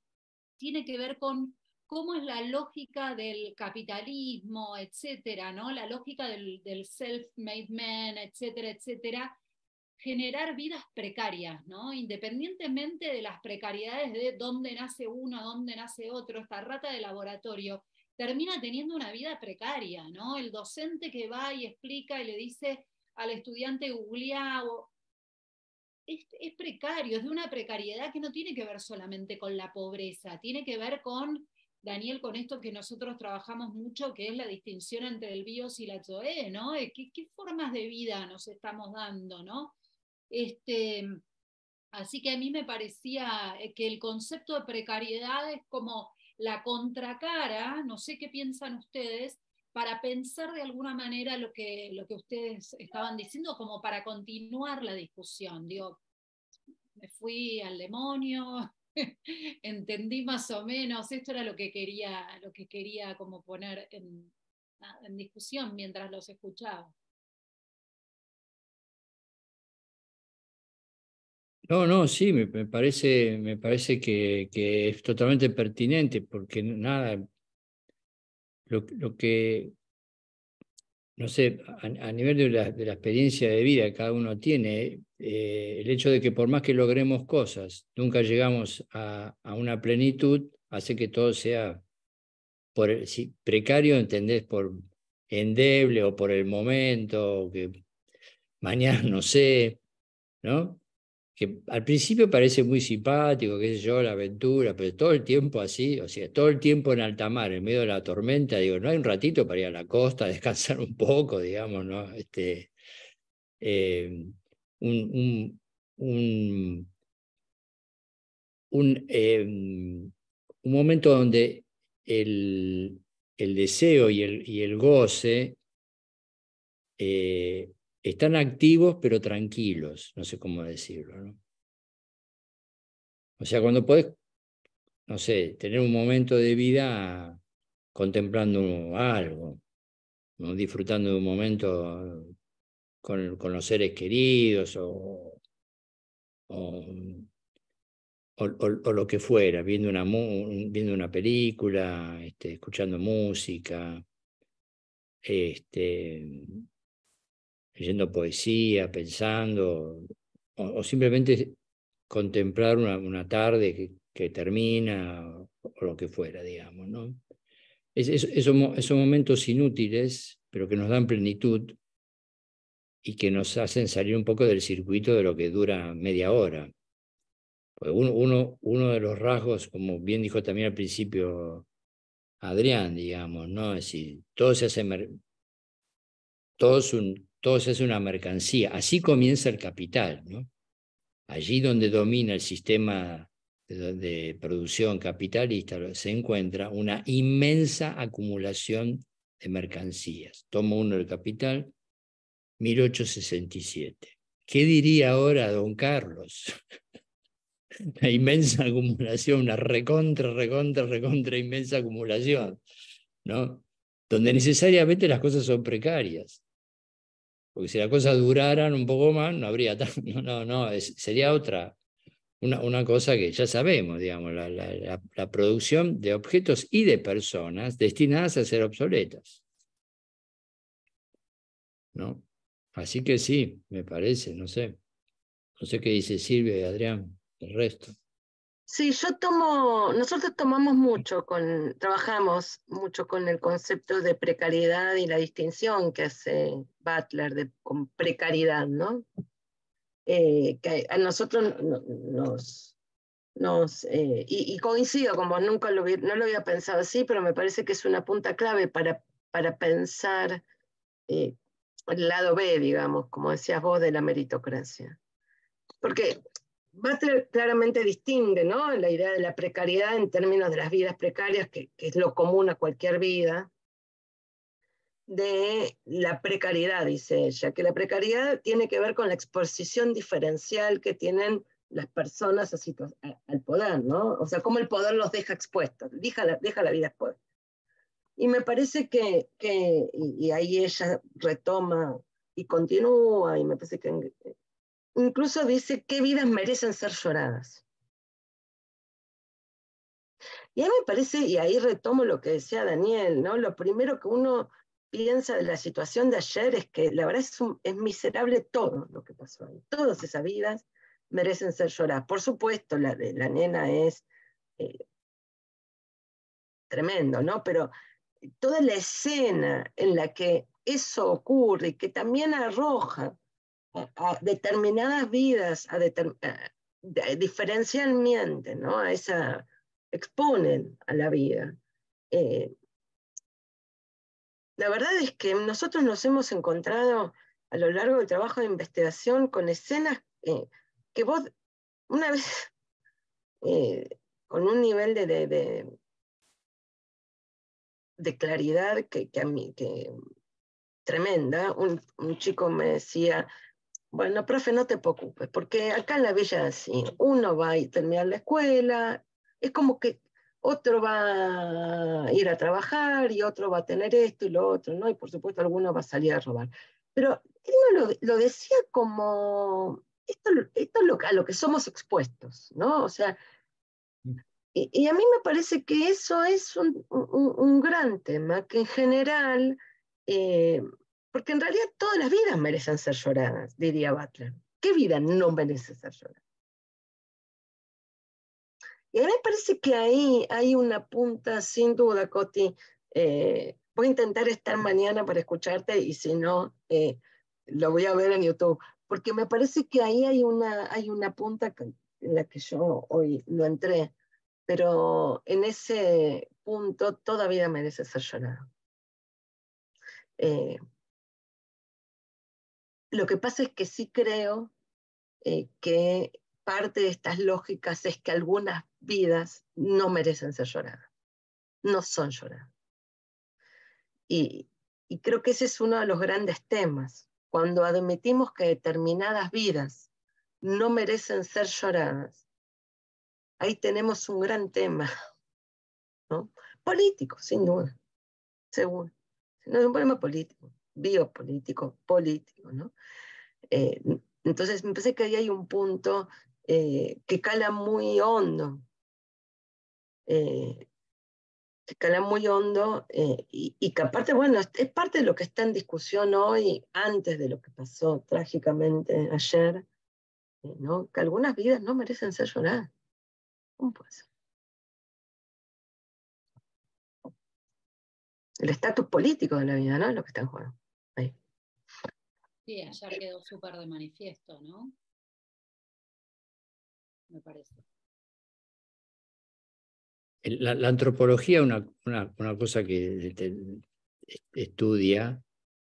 tiene que ver con cómo es la lógica del capitalismo, etcétera, ¿no? La lógica del, del self-made man, etcétera, etcétera, generar vidas precarias, ¿no? Independientemente de las precariedades de dónde nace uno, dónde nace otro, esta rata de laboratorio termina teniendo una vida precaria, ¿no? El docente que va y explica y le dice al estudiante googlea es, precario, es de una precariedad que no tiene que ver solamente con la pobreza, tiene que ver con, Daniel, con esto que nosotros trabajamos mucho, que es la distinción entre el BIOS y la TOE, ¿no? ¿Qué, ¿Qué, formas de vida nos estamos dando, ¿no? Este, así que a mí me parecía eh, que el concepto de precariedad es como la contracara, no sé qué piensan ustedes, para pensar de alguna manera lo que, lo que ustedes estaban diciendo, como para continuar la discusión. Digo, me fui al demonio, entendí más o menos, esto era lo que quería, lo que quería como poner en, en discusión mientras los escuchaba. No, no, sí, me, parece, me parece que, es totalmente pertinente, porque nada, lo, que, no sé, a, nivel de la, experiencia de vida que cada uno tiene, eh, el hecho de que por más que logremos cosas, nunca llegamos a, una plenitud, hace que todo sea por, si, precario, entendés, por endeble o por el momento, que mañana no sé, ¿no? al principio parece muy simpático, qué sé yo, la aventura, pero todo el tiempo así, o sea, todo el tiempo en alta mar, en medio de la tormenta, digo, no hay un ratito para ir a la costa, descansar un poco, digamos, ¿no? Este, eh, un, un, em, un, momento donde el, el deseo y el, y el goce eh, están activos pero tranquilos, no sé cómo decirlo. ¿no? O sea, cuando puedes no sé, tener un momento de vida contemplando algo, disfrutando de un momento con, los seres queridos o, lo que fuera, viendo una, viendo una película, este, escuchando música, este, leyendo poesía, pensando, o, simplemente contemplar una, una tarde que, termina o, lo que fuera, digamos. ¿no? esos, momentos inútiles, pero que nos dan plenitud y que nos hacen salir un poco del circuito de lo que dura media hora. Uno, uno, uno, de los rasgos, como bien dijo también al principio Adrián, digamos, ¿no? Es decir, todo se hace, todo es un todo se hace una mercancía. Así comienza el capital. ¿no? Allí donde domina el sistema de, producción capitalista se encuentra una inmensa acumulación de mercancías. Tomo uno el capital, 1867. ¿Qué diría ahora don Carlos? una inmensa acumulación, una recontra, recontra, recontra inmensa acumulación, ¿no? Donde necesariamente las cosas son precarias. Porque si las cosas duraran un poco más, no habría tan, No, no, no sería otra. Una, una, cosa que ya sabemos, digamos, la, producción de objetos y de personas destinadas a ser obsoletas. ¿No? Así que sí, me parece, no sé. No sé qué dice Silvia y Adrián, el resto. Sí, yo tomo, nosotros tomamos mucho con, trabajamos mucho con el concepto de precariedad y la distinción que hace Butler de, con precariedad, ¿no? Eh, que a nosotros nos, nos eh, y, coincido, como nunca lo, no lo había pensado así, pero me parece que es una punta clave para, para pensar eh, el lado B, digamos, como decías vos, de la meritocracia. Porque más claramente distingue ¿no? la idea de la precariedad en términos de las vidas precarias, que, es lo común a cualquier vida, de la precariedad, dice ella, que la precariedad tiene que ver con la exposición diferencial que tienen las personas a, al poder, ¿no? O sea, cómo el poder los deja expuestos, deja la, vida expuesta. Y me parece que, que y, y ahí ella retoma y continúa, y me parece que incluso dice qué vidas merecen ser lloradas. Y a me parece, y ahí retomo lo que decía Daniel, ¿no? Lo primero que uno piensa de la situación de ayer es que la verdad es, miserable todo lo que pasó ahí. Todas esas vidas merecen ser lloradas. Por supuesto, la de la nena es eh, tremendo, ¿no? Pero toda la escena en la que eso ocurre y que también arroja a determinadas vidas, a, diferencialmente, ¿no? esa, exponen a la vida. Eh, la verdad es que nosotros nos hemos encontrado a lo largo del trabajo de investigación con escenas eh, que vos, una vez, eh, con un nivel de, de, claridad que, a mí, que tremenda, un, un, chico me decía, bueno, profe, no te preocupes, porque acá en la villa así, uno va a terminar la escuela, es como que otro va a ir a trabajar y otro va a tener esto y lo otro, ¿no? Y por supuesto alguno va a salir a robar. Pero él no lo, decía como, esto, es a lo que somos expuestos, ¿no? O sea, mm. y, a mí me parece que eso es un, un, gran tema, que en general... Eh, porque en realidad todas las vidas merecen ser lloradas, diría Butler. ¿Qué vida no merece ser llorada? Y a mí me parece que ahí hay una punta, sin duda, Coti. Eh, voy a intentar estar mañana para escucharte y si no, eh, lo voy a ver en YouTube. Porque me parece que ahí hay una, hay una punta en la que yo hoy no entré. Pero en ese punto todavía merece ser llorada. Eh, lo que pasa es que sí creo eh, que parte de estas lógicas es que algunas vidas no merecen ser lloradas, no son lloradas. Y, creo que ese es uno de los grandes temas. Cuando admitimos que determinadas vidas no merecen ser lloradas, ahí tenemos un gran tema, ¿no? Político, sin duda, seguro. es un problema político biopolítico, político, ¿no? Eh, entonces, me parece que ahí hay un punto eh, que cala muy hondo, eh, que cala muy hondo y, que aparte, bueno, es, parte de lo que está en discusión hoy, antes de lo que pasó trágicamente ayer, ¿no? que algunas vidas no merecen ser lloradas. ¿Cómo puede El estatus político de la vida, ¿no? Es lo que está en juego ya quedó súper de manifiesto, ¿no? Me parece. La, antropología, una, cosa que estudia,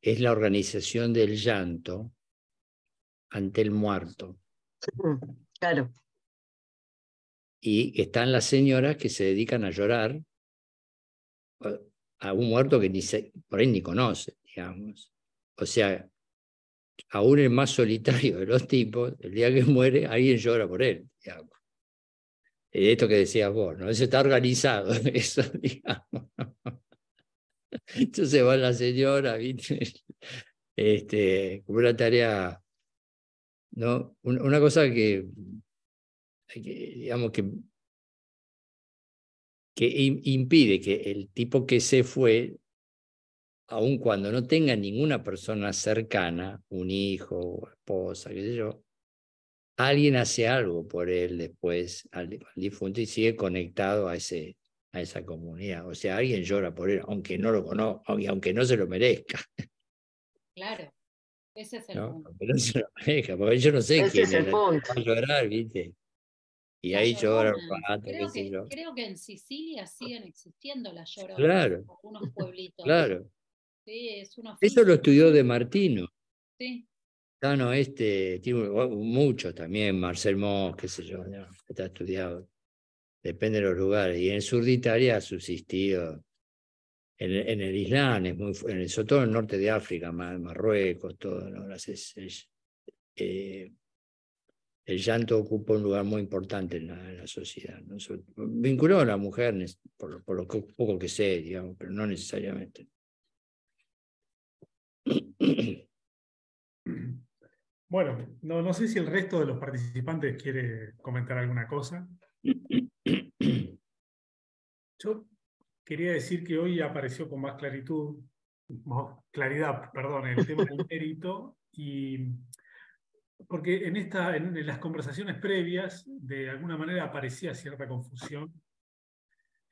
es la organización del llanto ante el muerto. Claro. Y están las señoras que se dedican a llorar a un muerto que ni por ahí ni conoce, digamos. O sea, aún el más solitario de los tipos, el día que muere, alguien llora por él, digamos. Eh, esto que decías vos, ¿no? Eso está organizado, eso, digamos. Entonces va la señora, ¿viste? Este, como una tarea, ¿no? Una cosa que, digamos, que, que impide que el tipo que se fue aun cuando no tenga ninguna persona cercana, un hijo, esposa, qué sé yo, alguien hace algo por él después al, difunto y sigue conectado a, ese, a esa comunidad. O sea, alguien llora por él, aunque no lo conozca y aunque no se lo merezca. Claro, ese es el punto. no se lo merezca, yo no sé quién va a llorar, ¿viste? Y ahí lloran creo, que, en Sicilia siguen existiendo las lloras. claro. algunos pueblitos. Claro. Eso lo estudió de Martino. Sí. No, no, este, oh, mucho también, Marcel Moss, qué sé yo, que está estudiado. Depende de los lugares. Y en el sur de Italia ha subsistido. En, el Islam, es muy, en el, sobre todo en el norte de África, Marruecos, todo. Eh, el llanto ocupa un lugar muy importante en la, sociedad. vinculó a la mujer, por, lo poco que sé, digamos, pero no necesariamente. Bueno, no, no, sé si el resto de los participantes quiere comentar alguna cosa. Yo quería decir que hoy apareció con más claritud, claridad, perdón, el tema del mérito y porque en, en las conversaciones previas de alguna manera aparecía cierta confusión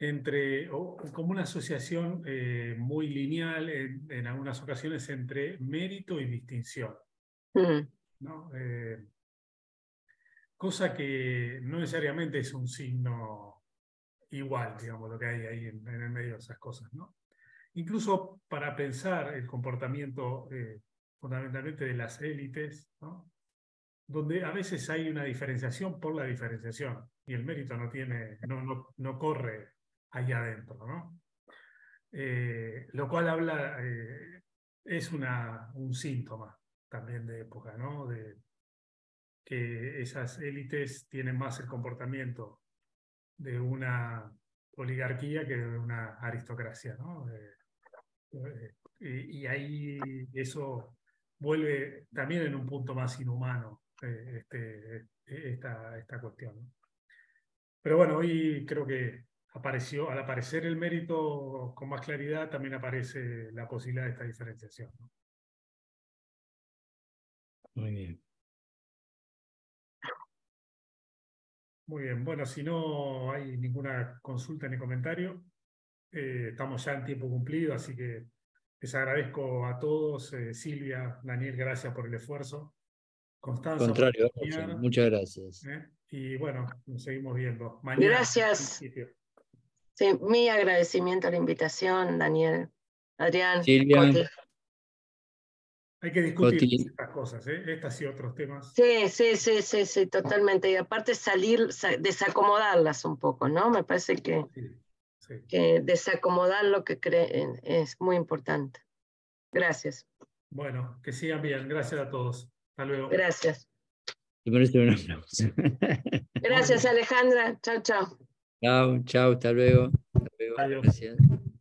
entre, como una asociación eh, muy lineal en, algunas ocasiones entre mérito y distinción. Eh, cosa que no necesariamente es un signo igual, digamos, lo que hay ahí en, el medio de esas cosas. Incluso para pensar el comportamiento eh, fundamentalmente de las élites, donde a veces hay una diferenciación por la diferenciación y el mérito no, tiene, no, no, no corre allá adentro, ¿no? Eh, lo cual habla, eh, es una, un síntoma también de época, ¿no? De que esas élites tienen más el comportamiento de una oligarquía que de una aristocracia, ¿no? Eh, y, ahí eso vuelve también en un punto más inhumano este, esta, esta cuestión. Pero bueno, hoy creo que apareció, al aparecer el mérito con más claridad, también aparece la posibilidad de esta diferenciación. Muy bien. Muy bien, bueno, si no hay ninguna consulta ni comentario, eh, estamos ya en tiempo cumplido, así que les agradezco a todos. Eh, Silvia, Daniel, gracias por el esfuerzo. Constanza. Contrario, muchas gracias. ¿eh? Y bueno, nos seguimos viendo. Gracias. Sí, mi agradecimiento a la invitación, Daniel, Adrián. Hay que discutir estas cosas, ¿eh? estas y otros temas. Sí, sí, sí, sí, totalmente. Y aparte salir, desacomodarlas un poco, ¿no? Me parece que, desacomodar lo que creen es muy importante. Gracias. Bueno, que sigan bien. Gracias a todos. Hasta luego. Gracias. Te Gracias, Alejandra. Chao, chao. Chao, chao, hasta luego. Hasta luego. Gracias.